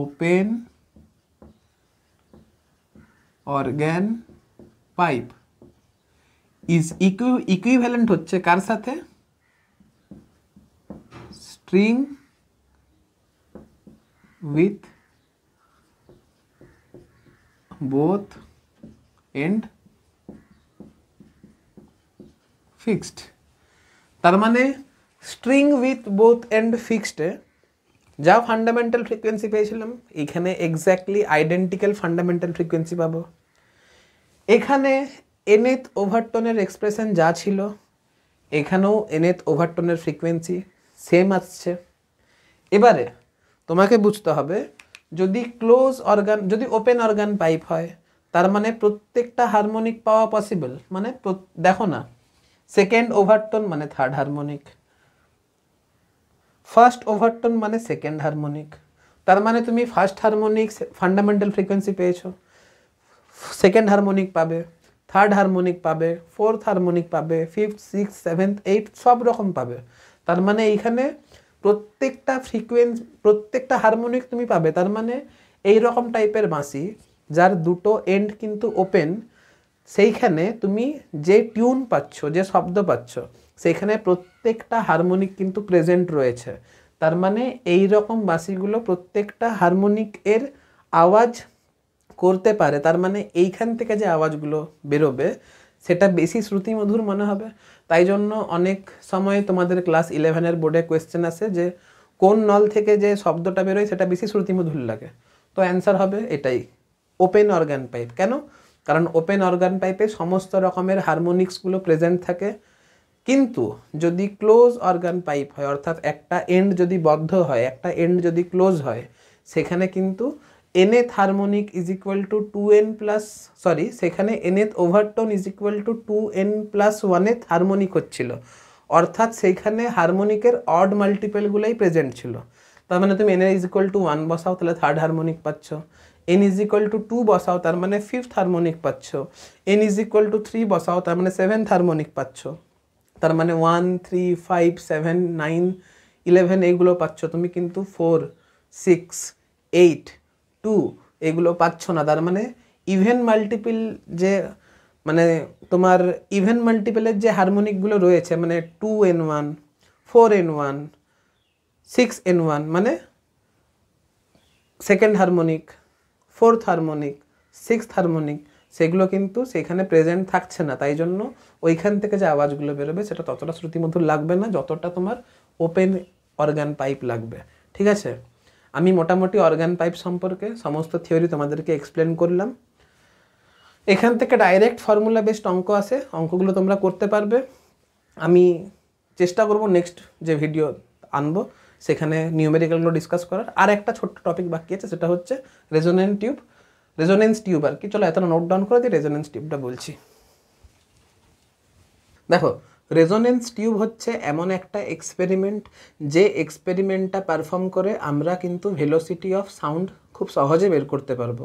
ওপেন অর্গ্যান পাইপ ইজ ইকুই ইকুইভ্যালেন্ট হচ্ছে কার সাথে string with both end fixed তার মানে স্ট্রিং উইথ বোথ এন্ড ফিক্সডে যা ফান্ডামেন্টাল ফ্রিকোয়েন্সি পেয়েছিলাম এখানে এক্স্যাক্টলি আইডেন্টিক্যাল ফান্ডামেন্টাল ফ্রিকোয়েন্সি পাব এখানে এনেথ ওভারটনের এক্সপ্রেশন যা ছিল এখানেও এনেথ ওভারটনের ফ্রিকোয়েন্সি সেম আসছে এবারে তোমাকে বুঝতে হবে যদি ক্লোজ অর্গান যদি ওপেন অর্গান পাইপ হয় তার মানে প্রত্যেকটা হারমোনিক পাওয়া পসিবল মানে দেখো না সেকেন্ড ওভারটোন মানে থার্ড হারমোনিক ফার্স্ট ওভারটোন মানে সেকেন্ড হারমোনিক তার মানে তুমি ফার্স্ট হারমোনিক ফান্ডামেন্টাল ফ্রিকোয়েন্সি পেয়েছো সেকেন্ড হারমোনিক পাবে থার্ড হারমোনিক পাবে ফোর্থ হারমোনিক পাবে ফিফথ সিক্স সেভেন্থ এইট সব রকম পাবে তার মানে এইখানে প্রত্যেকটা ফ্রিকুয়েন্স প্রত্যেকটা হারমোনিক তুমি পাবে তার মানে এই রকম টাইপের বাঁশি যার দুটো এন্ড কিন্তু ওপেন সেইখানে তুমি যে টিউন পাচ্ছ যে শব্দ পাচ্ছ সেইখানে প্রত্যেকটা হারমোনিক কিন্তু প্রেজেন্ট রয়েছে তার মানে এই রকম বাঁশিগুলো প্রত্যেকটা হারমোনিক এর আওয়াজ করতে পারে তার মানে এইখান থেকে যে আওয়াজগুলো বেরোবে সেটা বেশি শ্রুতিমধুর মনে হবে তাই জন্য অনেক সময় তোমাদের ক্লাস ইলেভেনের বোর্ডে কোয়েশ্চেন আসে যে কোন নল থেকে যে শব্দটা বেরোয় সেটা বেশি শ্রুতিমধুর লাগে তো অ্যান্সার হবে এটাই ওপেন অর্গান পাইপ কেন কারণ ওপেন অর্গান পাইপে সমস্ত রকমের হারমোনিক্সগুলো প্রেজেন্ট থাকে কিন্তু যদি ক্লোজ অর্গান পাইপ হয় অর্থাৎ একটা এন্ড যদি বদ্ধ হয় একটা এন্ড যদি ক্লোজ হয় সেখানে কিন্তু nth harmonic is equal to two N plus sorry সেখানে nth overtone is equal to two N plus ওয়ানেথ হারমোনিক হচ্ছিল অর্থাৎ সেইখানে হারমোনিকের অড মাল্টিপেলগুলোই প্রেজেন্ট ছিল তার মানে তুমি N is equal to one বসাও তাহলে থার্ড হারমোনিক পাচ্ছ N is equal to two বসাও তার মানে ফিফথ হারমোনিক পাচ্ছ N is equal to three বসাও তার মানে সেভেন্থ হারমোনিক পাচ্ছ তার মানে one three five seven nine eleven এইগুলো পাচ্ছ তুমি কিন্তু ফোর সিক্স এইট টু এগুলো পাচ্ছ না তার মানে ইভেন মাল্টিপিল যে মানে তোমার ইভেন মাল্টিপলের যে হারমোনিকগুলো রয়েছে মানে two N one four N one six N one মানে second harmonic fourth harmonic six harmonic সেগুলো কিন্তু সেখানে প্রেজেন্ট থাকছে না তাই জন্য ওইখান থেকে যে আওয়াজগুলো বেরোবে সেটা ততটা শ্রুতিমধুর লাগবে না যতটা তোমার ওপেন অর্গান পাইপ লাগবে ঠিক আছে আমি মোটামুটি অর্গান পাইপ সম্পর্কে সমস্ত থিওরি তোমাদেরকে এক্সপ্লেন করলাম এখান থেকে ডাইরেক্ট ফর্মুলা বেসড অঙ্ক আসে অঙ্কগুলো তোমরা করতে পারবে আমি চেষ্টা করব নেক্সট যে ভিডিও আনব সেখানে নিউমেরিক্যালগুলো ডিসকাস করার আর একটা ছোট্ট টপিক বাকি আছে সেটা হচ্ছে রেজোনেন্ট টিউব রেজোনেন্স টিউব আর কি চলো এতটা নোট ডাউন করে দিই রেজোনেন্স টিউবটা বলছি দেখো রেজোনেন্স টিউব হচ্ছে এমন একটা এক্সপেরিমেন্ট যে এক্সপেরিমেন্টটা পারফর্ম করে আমরা কিন্তু ভেলোসিটি অফ সাউন্ড খুব সহজে বের করতে পারবো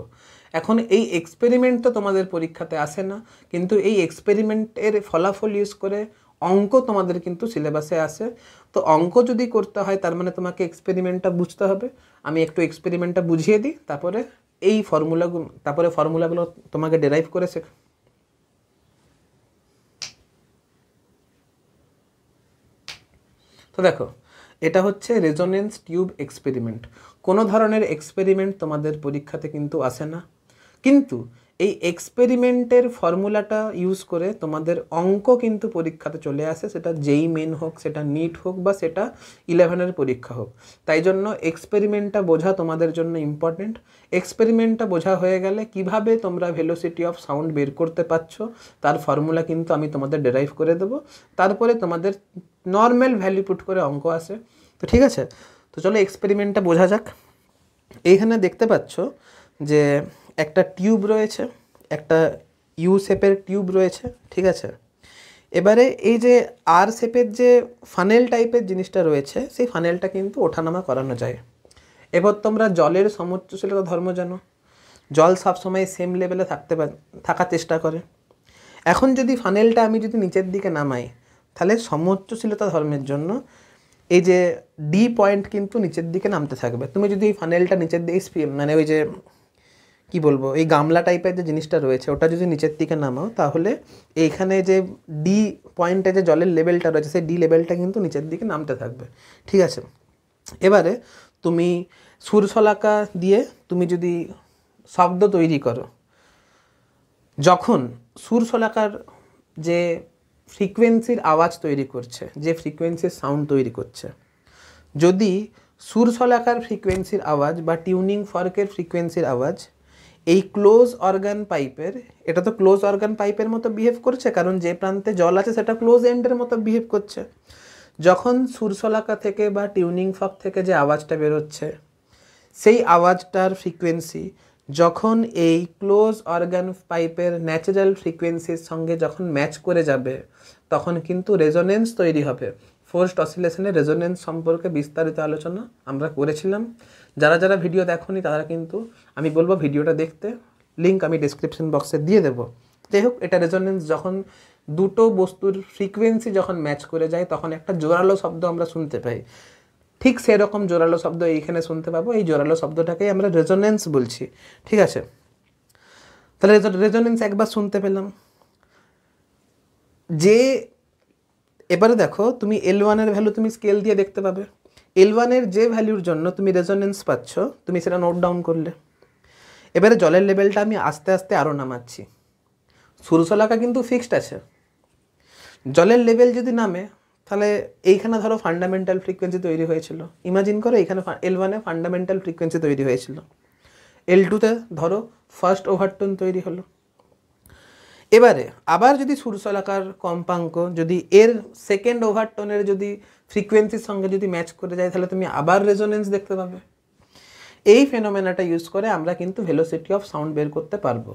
এখন এই এক্সপেরিমেন্ট তো তোমাদের পরীক্ষাতে আসে না কিন্তু এই এক্সপেরিমেন্টের ফলাফল ইউজ করে অঙ্ক তোমাদের কিন্তু সিলেবাসে আসে তো অঙ্ক যদি করতে হয় তার মানে তোমাকে এক্সপেরিমেন্টটা বুঝতে হবে আমি একটু এক্সপেরিমেন্টটা বুঝিয়ে দিই তারপরে এই ফর্মুলাগুলো তারপরে ফর্মুলাগুলো তোমাকে ডেরাইভ করে শেখা তো দেখো এটা হচ্ছে রেজোনেন্স টিউব এক্সপেরিমেন্ট কোনো ধরনের এক্সপেরিমেন্ট তোমাদের পরীক্ষাতে কিন্তু আসে না কিন্তু এই এক্সপেরিমেন্টের ফর্মুলাটা ইউজ করে তোমাদের অঙ্ক কিন্তু পরীক্ষাতে চলে আসে সেটা যেই মেন হোক সেটা নিট হোক বা সেটা ইলেভেনের পরীক্ষা হোক তাই জন্য এক্সপেরিমেন্টটা বোঝা তোমাদের জন্য ইম্পর্টেন্ট এক্সপেরিমেন্টটা বোঝা হয়ে গেলে কিভাবে তোমরা ভেলোসিটি অফ সাউন্ড বের করতে পারছো তার ফর্মুলা কিন্তু আমি তোমাদের ডেরাইভ করে দেবো তারপরে তোমাদের নর্মাল ভ্যালু পুট করে অঙ্ক আসে তো ঠিক আছে তো চলো এক্সপেরিমেন্টটা বোঝা যাক এইখানে দেখতে পাচ্ছ যে একটা টিউব রয়েছে একটা ইউ শেপের টিউব রয়েছে ঠিক আছে এবারে এই যে আর শেপের যে ফানেল টাইপের জিনিসটা রয়েছে সেই ফানেলটা কিন্তু ওঠানামা করানো যায় এবার তোমরা জলের সমুচ্চশীলতা ধর্ম জানো জল সবসময় সেম লেভেলে থাকতে থাকার চেষ্টা করে এখন যদি ফানেলটা আমি যদি নিচের দিকে নামাই তাহলে সমুচ্চশীলতা ধর্মের জন্য এই যে ডি পয়েন্ট কিন্তু নিচের দিকে নামতে থাকবে তুমি যদি এই ফানেলটা নিচের দিকে মানে ওই যে কি বলবো এই গামলা টাইপের যে জিনিসটা রয়েছে ওটা যদি নিচের দিকে নামাও তাহলে এইখানে যে ডি পয়েন্টে যে জলের লেভেলটা রয়েছে সেই ডি লেভেলটা কিন্তু নিচের দিকে নামতে থাকবে ঠিক আছে এবারে তুমি সুরসলাকা দিয়ে তুমি যদি শব্দ তৈরি করো যখন সুরসলাকার যে ফ্রিকোয়েন্সির আওয়াজ তৈরি করছে যে ফ্রিকোয়েন্সির সাউন্ড তৈরি করছে যদি সুরসলাকার ফ্রিকোয়েন্সির আওয়াজ বা টিউনিং ফর্কের ফ্রিকোয়েন্সির আওয়াজ এই ক্লোজ অর্গান পাইপের এটা তো ক্লোজ অর্গান পাইপের মতো বিহেভ করছে কারণ যে প্রান্তে জল আছে সেটা ক্লোজ এন্ডের মতো বিহেভ করছে যখন সুরসলাকা থেকে বা টিউনিং ফক থেকে যে আওয়াজটা বেরোচ্ছে সেই আওয়াজটার ফ্রিকোয়েন্সি যখন এই ক্লোজ অর্গান পাইপের ন্যাচারাল ফ্রিকোয়েন্সির সঙ্গে যখন ম্যাচ করে যাবে তখন কিন্তু রেজোনেন্স তৈরি হবে ফোর্সড অসিলেশনের রেজোনেন্স সম্পর্কে বিস্তারিত আলোচনা আমরা করেছিলাম যারা যারা ভিডিও দেখনি তারা কিন্তু আমি বলবো ভিডিওটা দেখতে লিঙ্ক আমি ডিসক্রিপশন বক্সে দিয়ে দেবো যাই হোক এটা রেজোনেন্স যখন দুটো বস্তুর ফ্রিকোয়েন্সি যখন ম্যাচ করে যায় তখন একটা জোরালো শব্দ আমরা শুনতে পাই ঠিক সেরকম জোরালো শব্দ এইখানে শুনতে পাবো এই জোরালো শব্দটাকেই আমরা রেজোনেন্স বলছি ঠিক আছে তাহলে রেজোনেন্স একবার শুনতে পেলাম যে এবারে দেখো তুমি এল ওয়ানের ভ্যালু তুমি স্কেল দিয়ে দেখতে পাবে এল ওয়ানের যে ভ্যালুর জন্য তুমি রেজনেন্স পাচ্ছ তুমি সেটা নোট ডাউন করলে এবারে জলের লেভেলটা আমি আস্তে আস্তে আরও নামাচ্ছি সুরসলাকা কিন্তু ফিক্সড আছে জলের লেভেল যদি নামে তাহলে এইখানে ধরো ফান্ডামেন্টাল ফ্রিকোয়েন্সি তৈরি হয়েছিল ইমাজিন করো এইখানে এল ওয়ানে ফান্ডামেন্টাল ফ্রিকোয়েন্সি তৈরি হয়েছিল এল টুতে ধরো ফার্স্ট ওভারটোন তৈরি হলো এবারে আবার যদি সুরসলাকার কম্পাঙ্ক যদি এর সেকেন্ড ওভারটোনের যদি ফ্রিকোয়েন্সির সঙ্গে যদি ম্যাচ করে যায় তাহলে তুমি আবার রেজোনেন্স দেখতে পাবে এই ফেনোমেনাটা ইউজ করে আমরা কিন্তু ভেলোসিটি অফ সাউন্ড বের করতে পারবো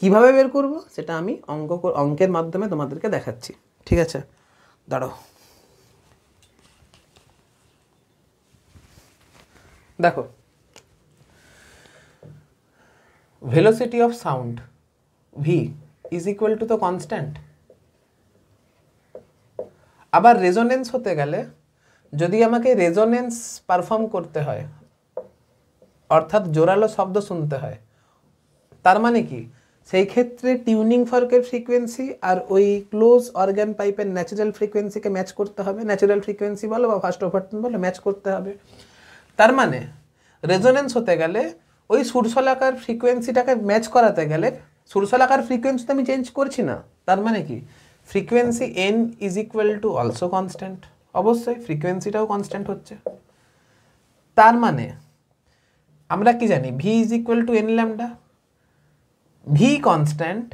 কিভাবে বের করব সেটা আমি অঙ্ক অঙ্কের মাধ্যমে তোমাদেরকে দেখাচ্ছি ঠিক আছে দাঁড়ো দেখো velocity of sound V is equal to তো কনস্ট্যান্ট আবার রেজোনেন্স হতে গেলে যদি আমাকে রেজোনেন্স পারফর্ম করতে হয় অর্থাৎ জোরালো শব্দ শুনতে হয় তার মানে কি সেই ক্ষেত্রে টিউনিং ফর্কের ফ্রিকোয়েন্সি আর ওই ক্লোজ অর্গ্যান পাইপের ন্যাচারাল ফ্রিকোয়েন্সিকে ম্যাচ করতে হবে ন্যাচারাল ফ্রিকোয়েন্সি বলো বা ফার্স্ট ওভারটন বলো ম্যাচ করতে হবে তার মানে রেজোনেন্স হতে গেলে ওই সুরসলাকার ফ্রিকোয়েন্সিটাকে ম্যাচ করাতে গেলে সোর্স আকার ফ্রিকোয়েন্সি তো আমি চেঞ্জ করছি না তার মানে কি frequency N is equal to also constant অবশ্যই ফ্রিকোয়েন্সিটাও কনস্ট্যান্ট হচ্ছে তার মানে আমরা কি জানি V is equal to N lambda V constant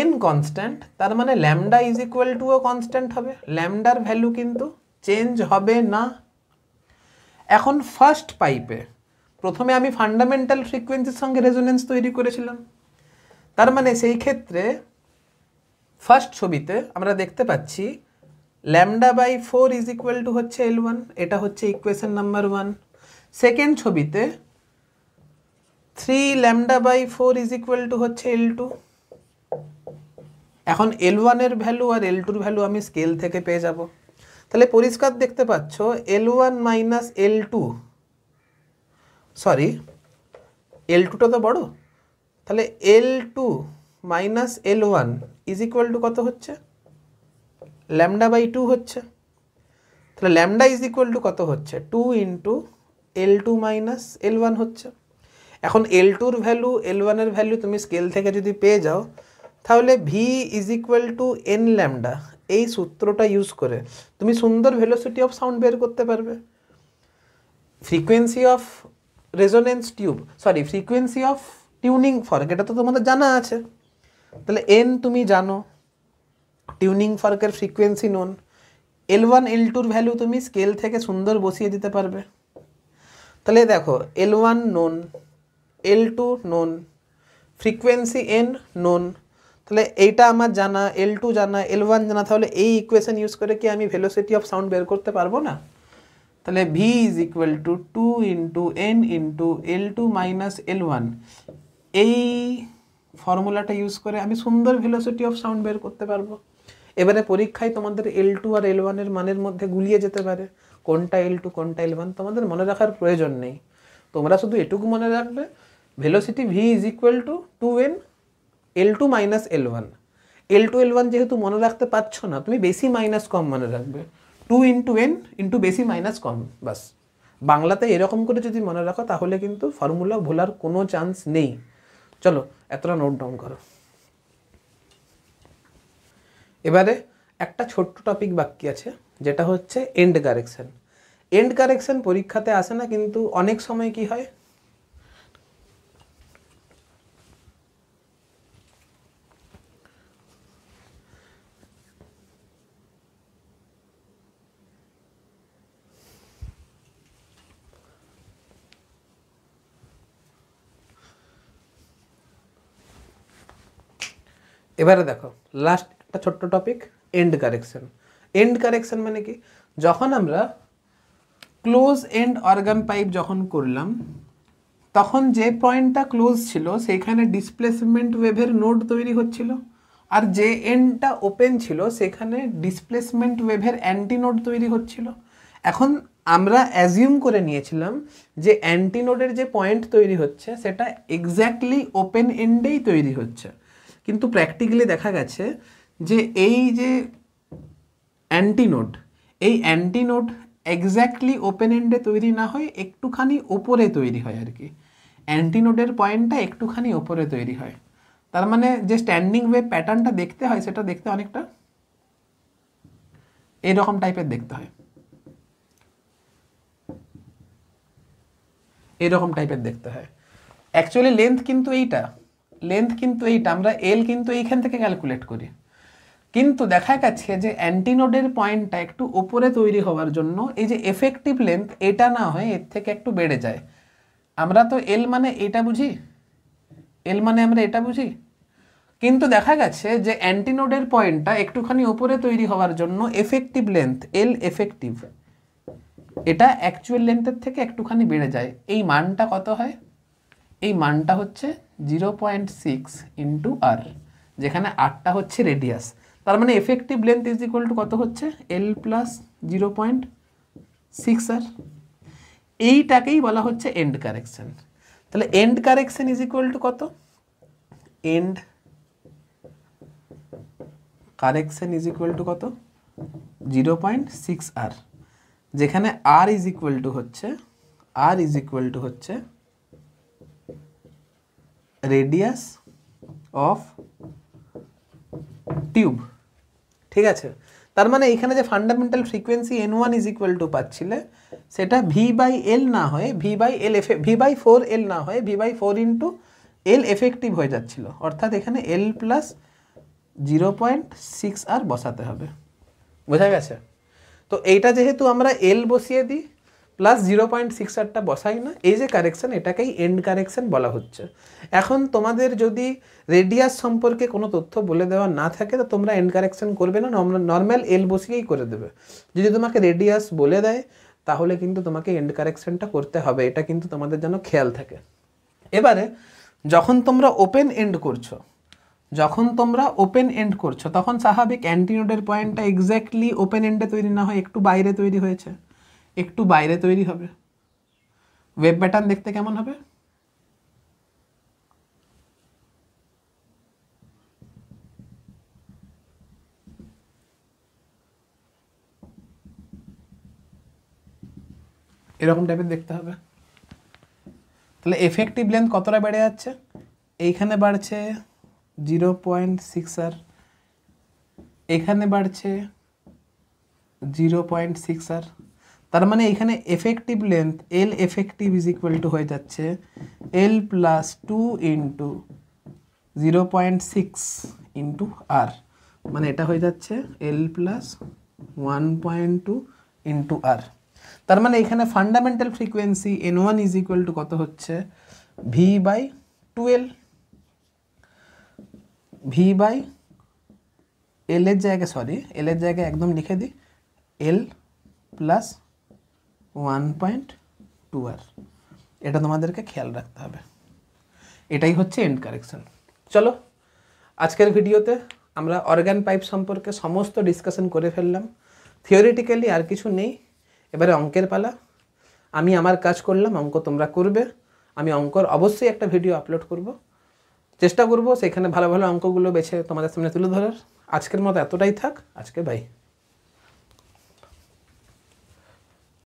N constant তার মানে lambda is equal to constant হবে ল্যামডার ভ্যালু কিন্তু চেঞ্জ হবে না এখন ফার্স্ট পাইপে প্রথমে আমি ফান্ডামেন্টাল ফ্রিকোয়েন্সির সঙ্গে রেজোনেন্স তৈরি করেছিলাম তার মানে সেই ক্ষেত্রে ফার্স্ট ছবিতে আমরা দেখতে পাচ্ছি lambda by four is equal to হচ্ছে এল ওয়ান এটা হচ্ছে ইকুয়েশন নাম্বার ওয়ান সেকেন্ড ছবিতে three lambda by four is equal to হচ্ছে এল টু এখন এল ওয়ানের ভ্যালু আর এল টুর ভ্যালু আমি স্কেল থেকে পেয়ে যাব তাহলে পরিষ্কার দেখতে পাচ্ছ L one minus L two sorry L টুটা তো বড়ো তাহলে L two minus L one is equal to কত হচ্ছে ল্যামডা বাই টু হচ্ছে তাহলে ল্যামডা ইজ ইকুয়াল টু কত হচ্ছে two into L two minus L one হচ্ছে এখন এল টুর ভ্যালু এল ওয়ানের ভ্যালু তুমি স্কেল থেকে যদি পেয়ে যাও তাহলে V is equal to N lambda এই সূত্রটা ইউজ করে তুমি সুন্দর ভেলোসিটি অফ সাউন্ড বের করতে পারবে frequency of resonance tube sorry frequency of tuning fork এটা তো তোমাদের জানা আছে তাহলে এন তুমি জানো টিউনিং ফর্কের frequency known L one L টুর ভ্যালু তুমি স্কেল থেকে সুন্দর বসিয়ে দিতে পারবে তাহলে দেখো L one known L two known frequency N known তাহলে এইটা আমার জানা এল টু জানা এল ওয়ান জানা তাহলে এই ইকুয়েশন ইউজ করে কি আমি ভেলোসিটি অফ সাউন্ড বের করতে পারবো না তাহলে V is equal to two into N into L two minus L one এই ফর্মুলাটা ইউজ করে আমি সুন্দর ভেলোসিটি অফ সাউন্ড বের করতে পারবো এবারে পরীক্ষায় তোমাদের এল টু আর এল ওয়ানের মানের মধ্যে গুলিয়ে যেতে পারে কোনটা এল টু কোনটা এল ওয়ান তোমাদের মনে রাখার প্রয়োজন নেই তোমরা শুধু এটুকু মনে রাখবে velocity V is equal to two N L two minus L one L two L one যেহেতু মনে রাখতে পারছো না তুমি বেশি মাইনাস কম মনে রাখবে টু ইন্টু এন ইন্টু বেশি মাইনাস কম বাস বাংলাতে এরকম করে যদি মনে রাখো তাহলে কিন্তু ফর্মুলা ভোলার কোনো চান্স নেই চলো এতটা নোট ডাউন করো এবারে একটা ছোট্ট টপিক বাকি আছে যেটা হচ্ছে এন্ড কারেকশন এন্ড কারেকশন পরীক্ষাতে আসে না কিন্তু অনেক সময় কি হয় এবারে দেখো লাস্ট একটা ছোট্ট topic end correction end correction মানে কি যখন আমরা ক্লোজ এন্ড অর্গান পাইপ যখন করলাম তখন যে পয়েন্টটা ক্লোজ ছিল সেখানে ডিসপ্লেসমেন্ট ওয়েভের নোড তৈরি হচ্ছিল আর যে এন্ডটা ওপেন ছিল সেখানে ডিসপ্লেসমেন্ট ওয়েভের অ্যান্টি নোড তৈরি হচ্ছিল এখন আমরা অ্যাজিউম করে নিয়েছিলাম যে অ্যান্টি নোডের যে পয়েন্ট তৈরি হচ্ছে সেটা এক্স্যাক্টলি ওপেন এন্ডেই তৈরি হচ্ছে কিন্তু প্র্যাকটিক্যালি দেখা গেছে যে এই যে নোট এই নোট এক্স্যাক্টলি ওপেন এন্ডে তৈরি না হয় একটুখানি ওপরে তৈরি হয় আর কি নোটের পয়েন্টটা একটুখানি ওপরে তৈরি হয় তার মানে যে স্ট্যান্ডিং ওয়ে প্যাটার্নটা দেখতে হয় সেটা দেখতে অনেকটা এরকম টাইপের দেখতে হয় এরকম টাইপের দেখতে হয় অ্যাকচুয়ালি লেন্থ কিন্তু এইটা লেন্থ কিন্তু এইটা আমরা এল কিন্তু এইখান থেকে ক্যালকুলেট করি কিন্তু দেখা গেছে যে অ্যান্টিনোডের পয়েন্টটা একটু উপরে তৈরি হওয়ার জন্য এই যে এফেক্টিভ লেন্থ এটা না হয় এর থেকে একটু বেড়ে যায় আমরা তো এল মানে এটা বুঝি এল মানে আমরা এটা বুঝি কিন্তু দেখা গেছে যে অ্যান্টিনোডের পয়েন্টটা একটুখানি ওপরে তৈরি হওয়ার জন্য এফেক্টিভ লেন্থ এল এফেক্টিভ এটা অ্যাকচুয়াল লেন্থের থেকে একটুখানি বেড়ে যায় এই মানটা কত হয় এই মানটা হচ্ছে zero point six into R যেখানে আরটা হচ্ছে রেডিয়াস তার মানে effective length is equal to কত হচ্ছে L plus zero point six R এইটাকেই বলা হচ্ছে এন্ড কারেকশান তাহলে end correction is equal to কত end correction is equal to কত জিরো পয়েন্ট সিক্স আর যেখানে আর ইজ ইকুয়াল টু হচ্ছে আর ইজ ইকুয়াল টু হচ্ছে রেডিয়াস অফ টিউব ঠিক আছে তার মানে এখানে যে fundamental frequency N one is equal to পাচ্ছিলে সেটা ভি বাই এল না হয়ে ভি বাই এল এফে ভি বাই ফোর এল না হয়ে V by four into L effective হয়ে যাচ্ছিল অর্থাৎ এখানে L plus zero point six R বসাতে হবে বোঝা গেছে তো এইটা যেহেতু আমরা এল বসিয়ে দিই প্লাস জিরো পয়েন্ট সিক্স আটটা বসাই না এই যে কারেকশান এটাকেই এন্ড কারেকশান বলা হচ্ছে এখন তোমাদের যদি রেডিয়াস সম্পর্কে কোনো তথ্য বলে দেওয়া না থাকে তো তোমরা এন্ড কারেকশান করবে না নর্ম্যাল এল বসিয়েই করে দেবে যদি তোমাকে রেডিয়াস বলে দেয় তাহলে কিন্তু তোমাকে এন্ড কারেকশানটা করতে হবে এটা কিন্তু তোমাদের যেন খেয়াল থাকে এবারে যখন তোমরা ওপেন এন্ড করছো যখন তোমরা ওপেন এন্ড করছো তখন স্বাভাবিক অ্যান্টিনোডের পয়েন্টটা এক্স্যাক্টলি ওপেন এন্ডে তৈরি না হয় একটু বাইরে তৈরি হয়েছে একটু বাইরে তৈরি হবে ওয়েব প্যাটার্ন দেখতে কেমন হবে এরকম টাইপের দেখতে হবে তাহলে এফেক্টিভ লেন্থ কতটা বেড়ে যাচ্ছে এইখানে বাড়ছে জিরো পয়েন্ট সিক্স আর এখানে বাড়ছে জিরো পয়েন্ট সিক্স আর তার মানে এখানে effective length L effective is equal to হয়ে যাচ্ছে L plus two into zero point six into R মানে এটা হয়ে যাচ্ছে L plus one point two into R তার মানে এখানে fundamental frequency N one is equal to কত হচ্ছে V by twelve V by এলের জায়গায় সরি এলের জায়গায় একদম লিখে দিই L plus one point two আর এটা তোমাদেরকে খেয়াল রাখতে হবে এটাই হচ্ছে এন্ড কারেকশান চলো আজকের ভিডিওতে আমরা অর্গান পাইপ সম্পর্কে সমস্ত ডিসকাশন করে ফেললাম থিওরিটিক্যালি আর কিছু নেই এবারে অঙ্কের পালা আমি আমার কাজ করলাম অঙ্ক তোমরা করবে আমি অঙ্কর অবশ্যই একটা ভিডিও আপলোড করব চেষ্টা করব সেখানে ভালো ভালো অঙ্কগুলো বেছে তোমাদের সামনে তুলে ধরার আজকের মতো এতটাই থাক আজকে বাই